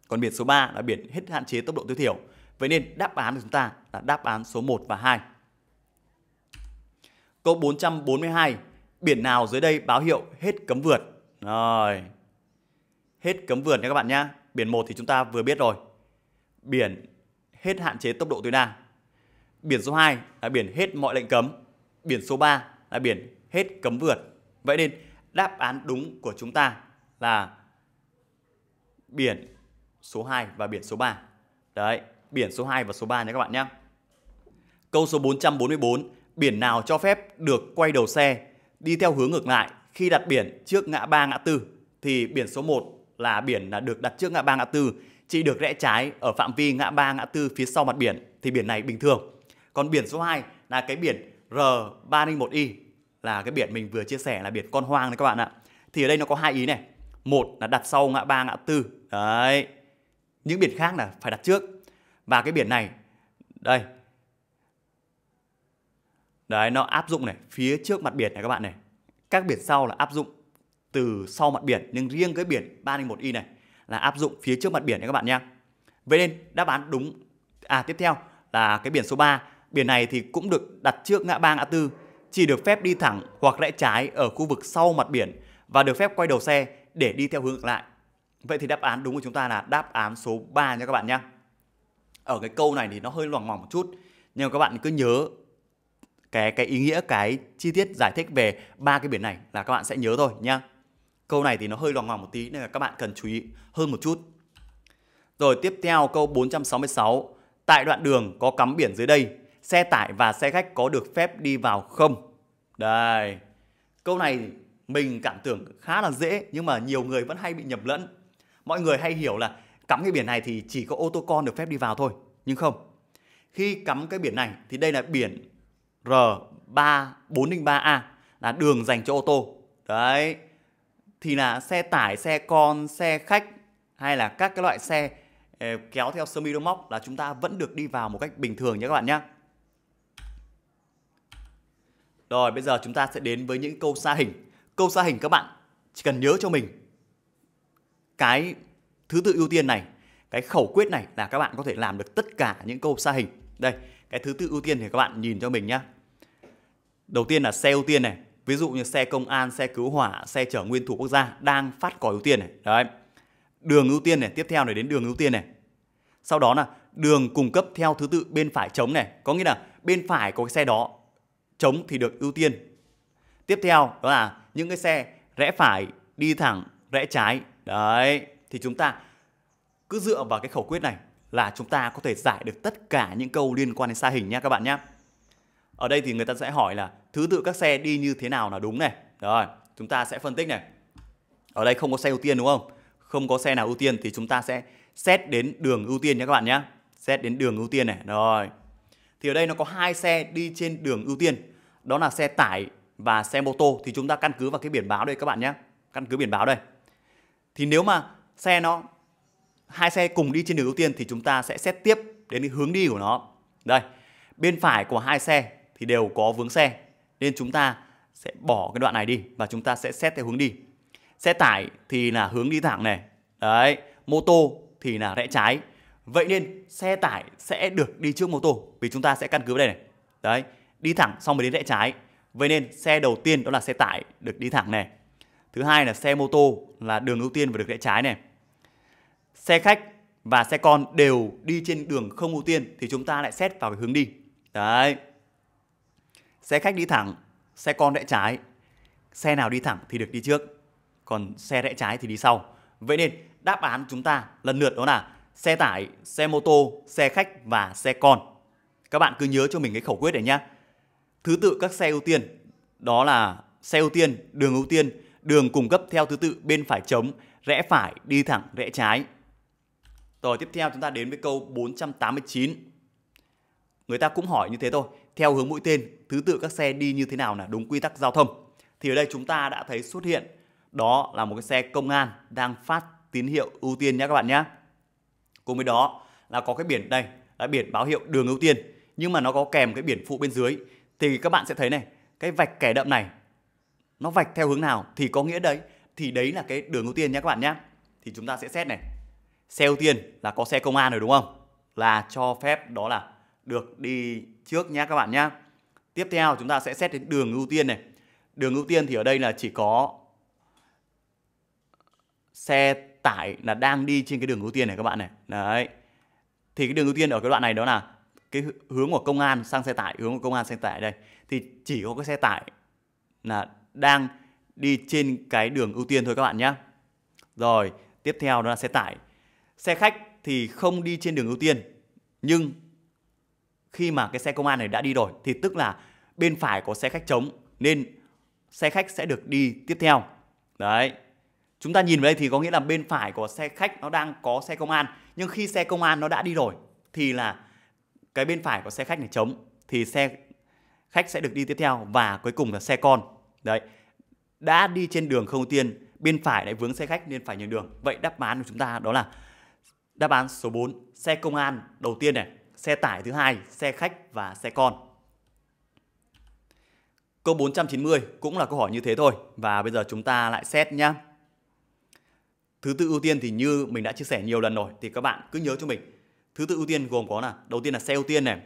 Còn biển số 3 là biển hết hạn chế tốc độ tối thiểu. Vậy nên đáp án của chúng ta là đáp án số 1 và 2. Câu 442, biển nào dưới đây báo hiệu hết cấm vượt? Rồi. Hết cấm vượt nha các bạn nhá. Biển 1 thì chúng ta vừa biết rồi, biển hết hạn chế tốc độ tối đa. Biển số 2 là biển hết mọi lệnh cấm. Biển số 3 là biển hết cấm vượt. Vậy nên đáp án đúng của chúng ta là biển số 2 và biển số 3. Đấy, biển số 2 và số 3 nhé các bạn nhé. Câu số 444, biển nào cho phép được quay đầu xe đi theo hướng ngược lại khi đặt biển trước ngã ba ngã tư thì biển số 1 là biển là được đặt trước ngã ba ngã tư chỉ được rẽ trái ở phạm vi ngã ba ngã tư phía sau mặt biển thì biển này bình thường. Còn biển số 2 là cái biển R301Y là cái biển mình vừa chia sẻ là biển con hoang đấy các bạn ạ. Thì ở đây nó có hai ý này. Một là đặt sau ngã ba ngã tư. Đấy. Những biển khác là phải đặt trước. Và cái biển này đây. Đấy nó áp dụng này, phía trước mặt biển này các bạn này. Các biển sau là áp dụng từ sau mặt biển nhưng riêng cái biển 301Y này là áp dụng phía trước mặt biển nha các bạn nha. Vậy nên đáp án đúng à tiếp theo là cái biển số 3. Biển này thì cũng được đặt trước ngã ba ngã tư, chỉ được phép đi thẳng hoặc rẽ trái ở khu vực sau mặt biển và được phép quay đầu xe để đi theo hướng ngược lại. Vậy thì đáp án đúng của chúng ta là đáp án số 3 nha các bạn nhé. Ở cái câu này thì nó hơi loằng ngoằng một chút, nhưng mà các bạn cứ nhớ cái cái ý nghĩa cái chi tiết giải thích về ba cái biển này là các bạn sẽ nhớ thôi nhá. Câu này thì nó hơi loằng ngoằng một tí nên là các bạn cần chú ý hơn một chút. Rồi tiếp theo câu 466. Tại đoạn đường có cắm biển dưới đây, xe tải và xe khách có được phép đi vào không? Đây. Câu này mình cảm tưởng khá là dễ nhưng mà nhiều người vẫn hay bị nhầm lẫn. Mọi người hay hiểu là cắm cái biển này thì chỉ có ô tô con được phép đi vào thôi, nhưng không. Khi cắm cái biển này thì đây là biển R3403A là đường dành cho ô tô. Đấy, thì là xe tải, xe con, xe khách hay là các cái loại xe ờ, kéo theo semi mi đông móc là chúng ta vẫn được đi vào một cách bình thường nhé các bạn nhé. Rồi bây giờ chúng ta sẽ đến với những câu xa hình. Câu xa hình các bạn chỉ cần nhớ cho mình cái thứ tự ưu tiên này, cái khẩu quyết này là các bạn có thể làm được tất cả những câu xa hình. Đây, cái thứ tự ưu tiên thì các bạn nhìn cho mình nhé. Đầu tiên là xe ưu tiên này, ví dụ như xe công an xe cứu hỏa xe chở nguyên thủ quốc gia đang phát còi ưu tiên này đấy đường ưu tiên này tiếp theo này đến đường ưu tiên này sau đó là đường cung cấp theo thứ tự bên phải trống này có nghĩa là bên phải có cái xe đó trống thì được ưu tiên tiếp theo đó là những cái xe rẽ phải đi thẳng rẽ trái đấy thì chúng ta cứ dựa vào cái khẩu quyết này là chúng ta có thể giải được tất cả những câu liên quan đến xa hình nhé các bạn nhé ở đây thì người ta sẽ hỏi là thứ tự các xe đi như thế nào là đúng này. Rồi, chúng ta sẽ phân tích này. Ở đây không có xe ưu tiên đúng không? Không có xe nào ưu tiên thì chúng ta sẽ xét đến đường ưu tiên nhé các bạn nhé. Xét đến đường ưu tiên này. Rồi. Thì ở đây nó có hai xe đi trên đường ưu tiên. Đó là xe tải và xe mô tô thì chúng ta căn cứ vào cái biển báo đây các bạn nhé. Căn cứ biển báo đây. Thì nếu mà xe nó hai xe cùng đi trên đường ưu tiên thì chúng ta sẽ xét tiếp đến cái hướng đi của nó. Đây, bên phải của hai xe thì đều có vướng xe nên chúng ta sẽ bỏ cái đoạn này đi và chúng ta sẽ xét theo hướng đi. Xe tải thì là hướng đi thẳng này. Đấy, mô tô thì là rẽ trái. Vậy nên xe tải sẽ được đi trước mô tô vì chúng ta sẽ căn cứ vào đây này. Đấy, đi thẳng xong mới đến rẽ trái. Vậy nên xe đầu tiên đó là xe tải được đi thẳng này. Thứ hai là xe mô tô là đường ưu tiên và được rẽ trái này. Xe khách và xe con đều đi trên đường không ưu tiên thì chúng ta lại xét vào cái hướng đi. Đấy. Xe khách đi thẳng, xe con rẽ trái. Xe nào đi thẳng thì được đi trước, còn xe rẽ trái thì đi sau. Vậy nên đáp án chúng ta lần lượt đó là xe tải, xe mô tô, xe khách và xe con. Các bạn cứ nhớ cho mình cái khẩu quyết này nhé. Thứ tự các xe ưu tiên đó là xe ưu tiên, đường ưu tiên, đường cung cấp theo thứ tự bên phải trống, rẽ phải, đi thẳng, rẽ trái. Rồi tiếp theo chúng ta đến với câu 489. Người ta cũng hỏi như thế thôi theo hướng mũi tên, thứ tự các xe đi như thế nào là đúng quy tắc giao thông. Thì ở đây chúng ta đã thấy xuất hiện đó là một cái xe công an đang phát tín hiệu ưu tiên nhé các bạn nhé. Cùng với đó là có cái biển đây, là biển báo hiệu đường ưu tiên nhưng mà nó có kèm cái biển phụ bên dưới thì các bạn sẽ thấy này, cái vạch kẻ đậm này nó vạch theo hướng nào thì có nghĩa đấy thì đấy là cái đường ưu tiên nhé các bạn nhé. Thì chúng ta sẽ xét này. Xe ưu tiên là có xe công an rồi đúng không? Là cho phép đó là được đi trước nhé các bạn nhé. Tiếp theo chúng ta sẽ xét đến đường ưu tiên này. Đường ưu tiên thì ở đây là chỉ có xe tải là đang đi trên cái đường ưu tiên này các bạn này. Đấy. Thì cái đường ưu tiên ở cái đoạn này đó là cái hướng của công an sang xe tải, hướng của công an sang xe tải đây thì chỉ có cái xe tải là đang đi trên cái đường ưu tiên thôi các bạn nhé. Rồi, tiếp theo đó là xe tải. Xe khách thì không đi trên đường ưu tiên nhưng khi mà cái xe công an này đã đi rồi thì tức là bên phải có xe khách trống nên xe khách sẽ được đi tiếp theo đấy chúng ta nhìn vào đây thì có nghĩa là bên phải của xe khách nó đang có xe công an nhưng khi xe công an nó đã đi rồi thì là cái bên phải của xe khách này trống thì xe khách sẽ được đi tiếp theo và cuối cùng là xe con đấy đã đi trên đường không ưu tiên bên phải lại vướng xe khách nên phải nhường đường vậy đáp án của chúng ta đó là đáp án số 4 xe công an đầu tiên này xe tải thứ hai, xe khách và xe con. Câu 490 cũng là câu hỏi như thế thôi và bây giờ chúng ta lại xét nhá. Thứ tự ưu tiên thì như mình đã chia sẻ nhiều lần rồi thì các bạn cứ nhớ cho mình. Thứ tự ưu tiên gồm có là đầu tiên là xe ưu tiên này,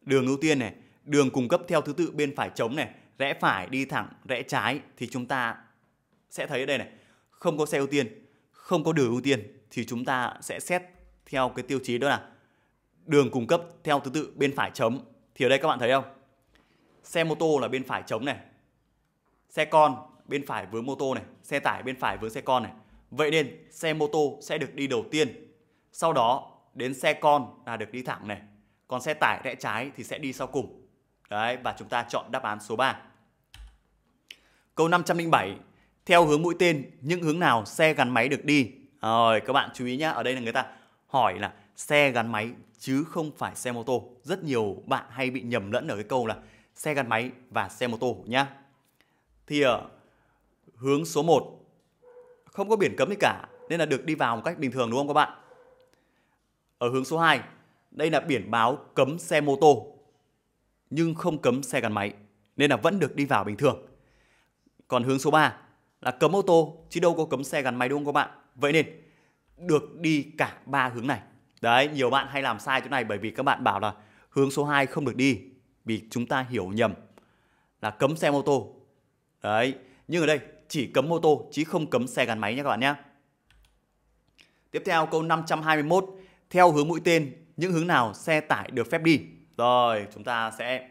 đường ưu tiên này, đường cung cấp theo thứ tự bên phải trống này, rẽ phải đi thẳng, rẽ trái thì chúng ta sẽ thấy ở đây này, không có xe ưu tiên, không có đường ưu tiên thì chúng ta sẽ xét theo cái tiêu chí đó là đường cung cấp theo thứ tự bên phải chấm thì ở đây các bạn thấy không xe mô tô là bên phải chấm này xe con bên phải vướng mô tô này xe tải bên phải vướng xe con này vậy nên xe mô tô sẽ được đi đầu tiên sau đó đến xe con là được đi thẳng này còn xe tải rẽ trái thì sẽ đi sau cùng đấy và chúng ta chọn đáp án số 3 câu 507 theo hướng mũi tên những hướng nào xe gắn máy được đi rồi các bạn chú ý nhá ở đây là người ta hỏi là xe gắn máy chứ không phải xe mô tô. Rất nhiều bạn hay bị nhầm lẫn ở cái câu là xe gắn máy và xe mô tô nhá. Thì ở ờ, hướng số 1 không có biển cấm gì cả nên là được đi vào một cách bình thường đúng không các bạn? Ở hướng số 2, đây là biển báo cấm xe mô tô nhưng không cấm xe gắn máy nên là vẫn được đi vào bình thường. Còn hướng số 3 là cấm ô tô chứ đâu có cấm xe gắn máy đúng không các bạn? Vậy nên được đi cả ba hướng này. Đấy, nhiều bạn hay làm sai chỗ này bởi vì các bạn bảo là hướng số 2 không được đi vì chúng ta hiểu nhầm là cấm xe mô tô. Đấy, nhưng ở đây chỉ cấm mô tô chứ không cấm xe gắn máy nha các bạn nhé. Tiếp theo câu 521, theo hướng mũi tên, những hướng nào xe tải được phép đi? Rồi, chúng ta sẽ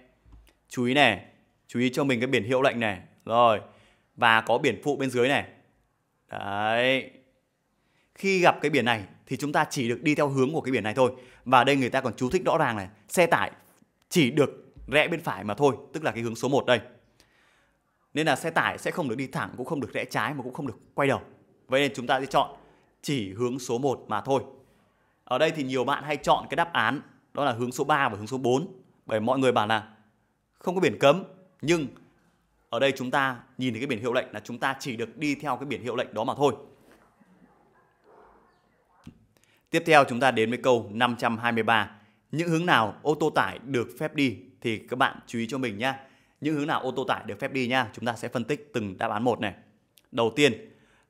chú ý nè chú ý cho mình cái biển hiệu lệnh này. Rồi, và có biển phụ bên dưới này. Đấy. Khi gặp cái biển này thì chúng ta chỉ được đi theo hướng của cái biển này thôi và đây người ta còn chú thích rõ ràng này xe tải chỉ được rẽ bên phải mà thôi tức là cái hướng số 1 đây nên là xe tải sẽ không được đi thẳng cũng không được rẽ trái mà cũng không được quay đầu vậy nên chúng ta sẽ chọn chỉ hướng số 1 mà thôi ở đây thì nhiều bạn hay chọn cái đáp án đó là hướng số 3 và hướng số 4 bởi mọi người bảo là không có biển cấm nhưng ở đây chúng ta nhìn thấy cái biển hiệu lệnh là chúng ta chỉ được đi theo cái biển hiệu lệnh đó mà thôi Tiếp theo chúng ta đến với câu 523. Những hướng nào ô tô tải được phép đi thì các bạn chú ý cho mình nhé. Những hướng nào ô tô tải được phép đi nhá. Chúng ta sẽ phân tích từng đáp án một này. Đầu tiên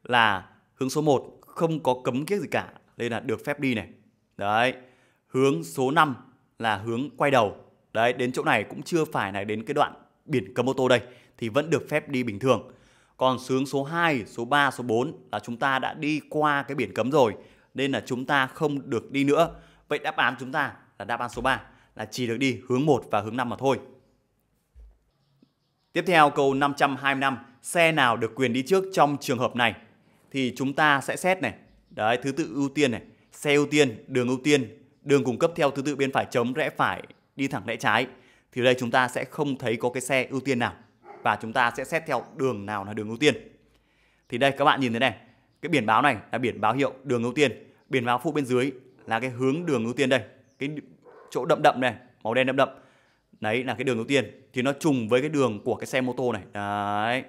là hướng số 1 không có cấm kiếc gì cả nên là được phép đi này. Đấy. Hướng số 5 là hướng quay đầu. Đấy, đến chỗ này cũng chưa phải là đến cái đoạn biển cấm ô tô đây thì vẫn được phép đi bình thường. Còn hướng số 2, số 3, số 4 là chúng ta đã đi qua cái biển cấm rồi nên là chúng ta không được đi nữa. Vậy đáp án chúng ta là đáp án số 3 là chỉ được đi hướng 1 và hướng 5 mà thôi. Tiếp theo câu 525, xe nào được quyền đi trước trong trường hợp này? Thì chúng ta sẽ xét này, đấy thứ tự ưu tiên này, xe ưu tiên, đường ưu tiên, đường cung cấp theo thứ tự bên phải chấm rẽ phải đi thẳng rẽ trái. Thì đây chúng ta sẽ không thấy có cái xe ưu tiên nào và chúng ta sẽ xét theo đường nào là đường ưu tiên. Thì đây các bạn nhìn thấy này, cái biển báo này là biển báo hiệu đường ưu tiên biển báo phụ bên dưới là cái hướng đường ưu tiên đây cái chỗ đậm đậm này màu đen đậm đậm đấy là cái đường ưu tiên thì nó trùng với cái đường của cái xe mô tô này đấy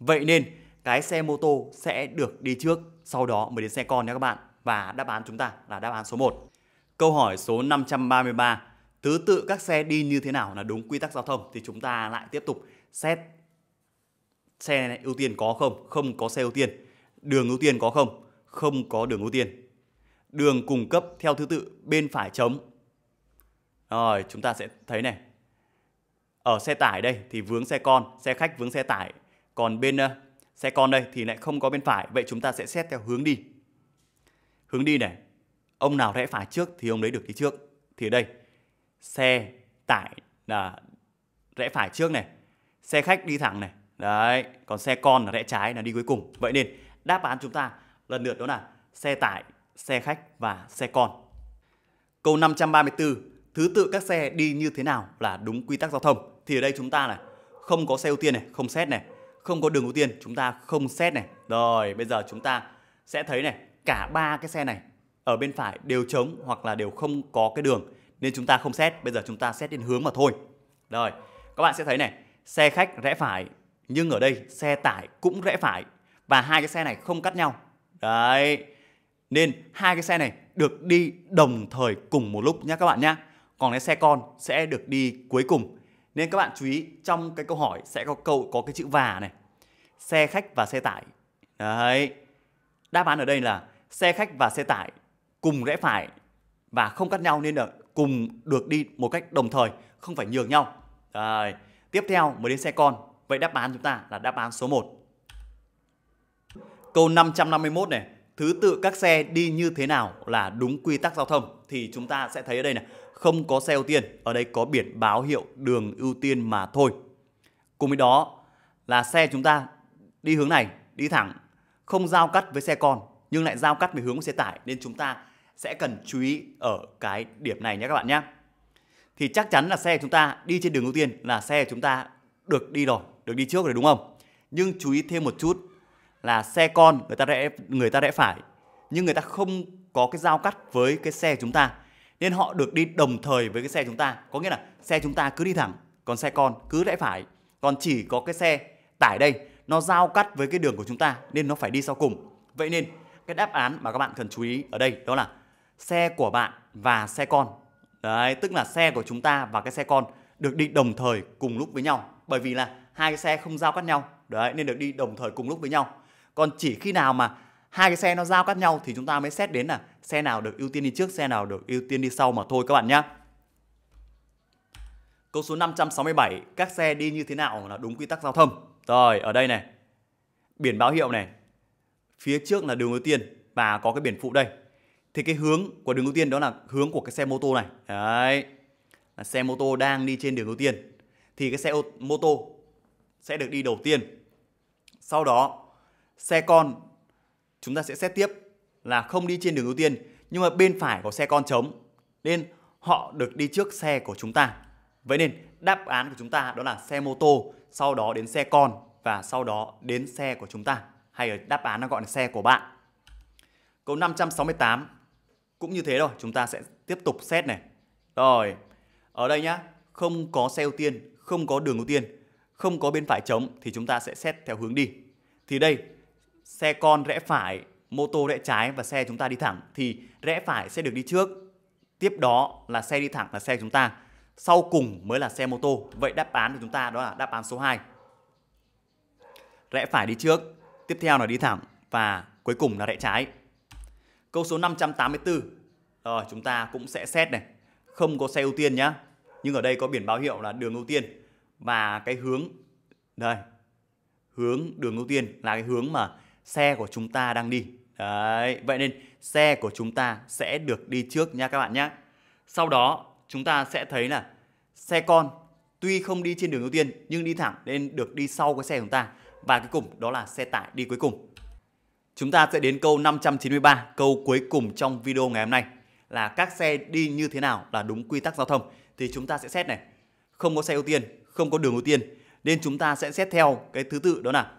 vậy nên cái xe mô tô sẽ được đi trước sau đó mới đến xe con nha các bạn và đáp án chúng ta là đáp án số 1 câu hỏi số 533 thứ tự các xe đi như thế nào là đúng quy tắc giao thông thì chúng ta lại tiếp tục xét xe này ưu tiên có không không có xe ưu tiên Đường ưu tiên có không? Không có đường ưu tiên. Đường cung cấp theo thứ tự bên phải chấm. Rồi, chúng ta sẽ thấy này. Ở xe tải đây thì vướng xe con, xe khách vướng xe tải. Còn bên uh, xe con đây thì lại không có bên phải. Vậy chúng ta sẽ xét theo hướng đi. Hướng đi này. Ông nào rẽ phải trước thì ông đấy được đi trước. Thì đây, xe tải là rẽ phải trước này. Xe khách đi thẳng này. Đấy, còn xe con là rẽ trái là đi cuối cùng. Vậy nên Đáp án chúng ta lần lượt đó là xe tải, xe khách và xe con. Câu 534, thứ tự các xe đi như thế nào là đúng quy tắc giao thông. Thì ở đây chúng ta là không có xe ưu tiên này, không xét này, không có đường ưu tiên, chúng ta không xét này. Rồi, bây giờ chúng ta sẽ thấy này, cả ba cái xe này ở bên phải đều trống hoặc là đều không có cái đường nên chúng ta không xét, bây giờ chúng ta xét đến hướng mà thôi. Rồi, các bạn sẽ thấy này, xe khách rẽ phải nhưng ở đây xe tải cũng rẽ phải và hai cái xe này không cắt nhau đấy nên hai cái xe này được đi đồng thời cùng một lúc nhé các bạn nhé còn cái xe con sẽ được đi cuối cùng nên các bạn chú ý trong cái câu hỏi sẽ có câu có cái chữ và này xe khách và xe tải đấy đáp án ở đây là xe khách và xe tải cùng rẽ phải và không cắt nhau nên là cùng được đi một cách đồng thời không phải nhường nhau đấy. tiếp theo mới đến xe con vậy đáp án chúng ta là đáp án số 1 Câu 551 này, thứ tự các xe đi như thế nào là đúng quy tắc giao thông thì chúng ta sẽ thấy ở đây này, không có xe ưu tiên, ở đây có biển báo hiệu đường ưu tiên mà thôi. Cùng với đó là xe chúng ta đi hướng này, đi thẳng, không giao cắt với xe con nhưng lại giao cắt với hướng xe tải nên chúng ta sẽ cần chú ý ở cái điểm này nhé các bạn nhé. Thì chắc chắn là xe chúng ta đi trên đường ưu tiên là xe chúng ta được đi rồi, được đi trước rồi đúng không? Nhưng chú ý thêm một chút là xe con người ta rẽ người ta rẽ phải nhưng người ta không có cái giao cắt với cái xe chúng ta nên họ được đi đồng thời với cái xe chúng ta có nghĩa là xe chúng ta cứ đi thẳng còn xe con cứ rẽ phải còn chỉ có cái xe tải đây nó giao cắt với cái đường của chúng ta nên nó phải đi sau cùng vậy nên cái đáp án mà các bạn cần chú ý ở đây đó là xe của bạn và xe con đấy tức là xe của chúng ta và cái xe con được đi đồng thời cùng lúc với nhau bởi vì là hai cái xe không giao cắt nhau đấy nên được đi đồng thời cùng lúc với nhau còn chỉ khi nào mà hai cái xe nó giao cắt nhau thì chúng ta mới xét đến là xe nào được ưu tiên đi trước xe nào được ưu tiên đi sau mà thôi các bạn nhé Câu số 567, các xe đi như thế nào là đúng quy tắc giao thông. Rồi, ở đây này, biển báo hiệu này, phía trước là đường ưu tiên và có cái biển phụ đây. Thì cái hướng của đường ưu tiên đó là hướng của cái xe mô tô này. Đấy, là xe mô tô đang đi trên đường ưu tiên. Thì cái xe mô tô sẽ được đi đầu tiên. Sau đó xe con chúng ta sẽ xét tiếp là không đi trên đường ưu tiên nhưng mà bên phải có xe con trống nên họ được đi trước xe của chúng ta. Vậy nên đáp án của chúng ta đó là xe mô tô, sau đó đến xe con và sau đó đến xe của chúng ta hay ở đáp án nó gọi là xe của bạn. Câu 568 cũng như thế rồi chúng ta sẽ tiếp tục xét này. Rồi, ở đây nhá, không có xe ưu tiên, không có đường ưu tiên, không có bên phải trống thì chúng ta sẽ xét theo hướng đi. Thì đây xe con rẽ phải, mô tô rẽ trái và xe chúng ta đi thẳng thì rẽ phải sẽ được đi trước. Tiếp đó là xe đi thẳng là xe chúng ta. Sau cùng mới là xe mô tô. Vậy đáp án của chúng ta đó là đáp án số 2. Rẽ phải đi trước, tiếp theo là đi thẳng và cuối cùng là rẽ trái. Câu số 584. Rồi chúng ta cũng sẽ xét này, không có xe ưu tiên nhá. Nhưng ở đây có biển báo hiệu là đường ưu tiên và cái hướng đây, hướng đường ưu tiên là cái hướng mà xe của chúng ta đang đi. Đấy, vậy nên xe của chúng ta sẽ được đi trước nha các bạn nhé. Sau đó chúng ta sẽ thấy là xe con tuy không đi trên đường ưu tiên nhưng đi thẳng nên được đi sau cái xe của chúng ta. Và cuối cùng đó là xe tải đi cuối cùng. Chúng ta sẽ đến câu 593, câu cuối cùng trong video ngày hôm nay là các xe đi như thế nào là đúng quy tắc giao thông thì chúng ta sẽ xét này. Không có xe ưu tiên, không có đường ưu tiên nên chúng ta sẽ xét theo cái thứ tự đó là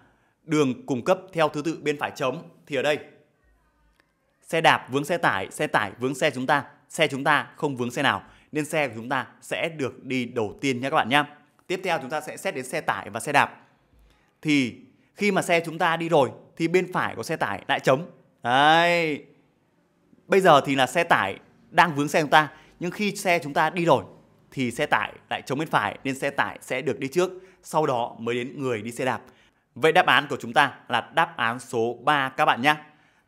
đường cung cấp theo thứ tự bên phải trống thì ở đây xe đạp vướng xe tải, xe tải vướng xe chúng ta, xe chúng ta không vướng xe nào nên xe của chúng ta sẽ được đi đầu tiên nhé các bạn nhé. Tiếp theo chúng ta sẽ xét đến xe tải và xe đạp. Thì khi mà xe chúng ta đi rồi thì bên phải của xe tải lại trống. Đấy. Bây giờ thì là xe tải đang vướng xe chúng ta, nhưng khi xe chúng ta đi rồi thì xe tải lại trống bên phải nên xe tải sẽ được đi trước, sau đó mới đến người đi xe đạp. Vậy đáp án của chúng ta là đáp án số 3 các bạn nhé.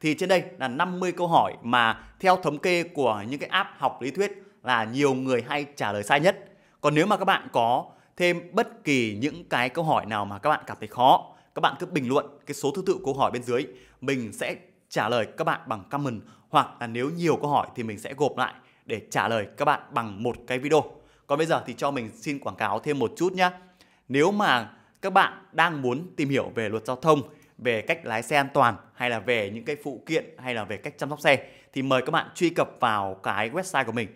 Thì trên đây là 50 câu hỏi mà theo thống kê của những cái app học lý thuyết là nhiều người hay trả lời sai nhất. Còn nếu mà các bạn có thêm bất kỳ những cái câu hỏi nào mà các bạn cảm thấy khó, các bạn cứ bình luận cái số thứ tự câu hỏi bên dưới. Mình sẽ trả lời các bạn bằng comment hoặc là nếu nhiều câu hỏi thì mình sẽ gộp lại để trả lời các bạn bằng một cái video. Còn bây giờ thì cho mình xin quảng cáo thêm một chút nhé. Nếu mà các bạn đang muốn tìm hiểu về luật giao thông, về cách lái xe an toàn hay là về những cái phụ kiện hay là về cách chăm sóc xe thì mời các bạn truy cập vào cái website của mình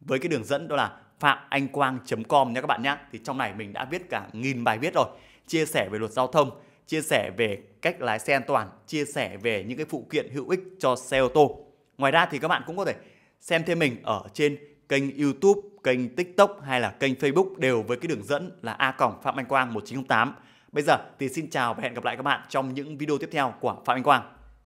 với cái đường dẫn đó là phạmanhquang.com nha các bạn nhé. Thì trong này mình đã viết cả nghìn bài viết rồi, chia sẻ về luật giao thông, chia sẻ về cách lái xe an toàn, chia sẻ về những cái phụ kiện hữu ích cho xe ô tô. Ngoài ra thì các bạn cũng có thể xem thêm mình ở trên kênh YouTube kênh tiktok hay là kênh facebook đều với cái đường dẫn là a còng phạm anh quang 1908 bây giờ thì xin chào và hẹn gặp lại các bạn trong những video tiếp theo của phạm anh quang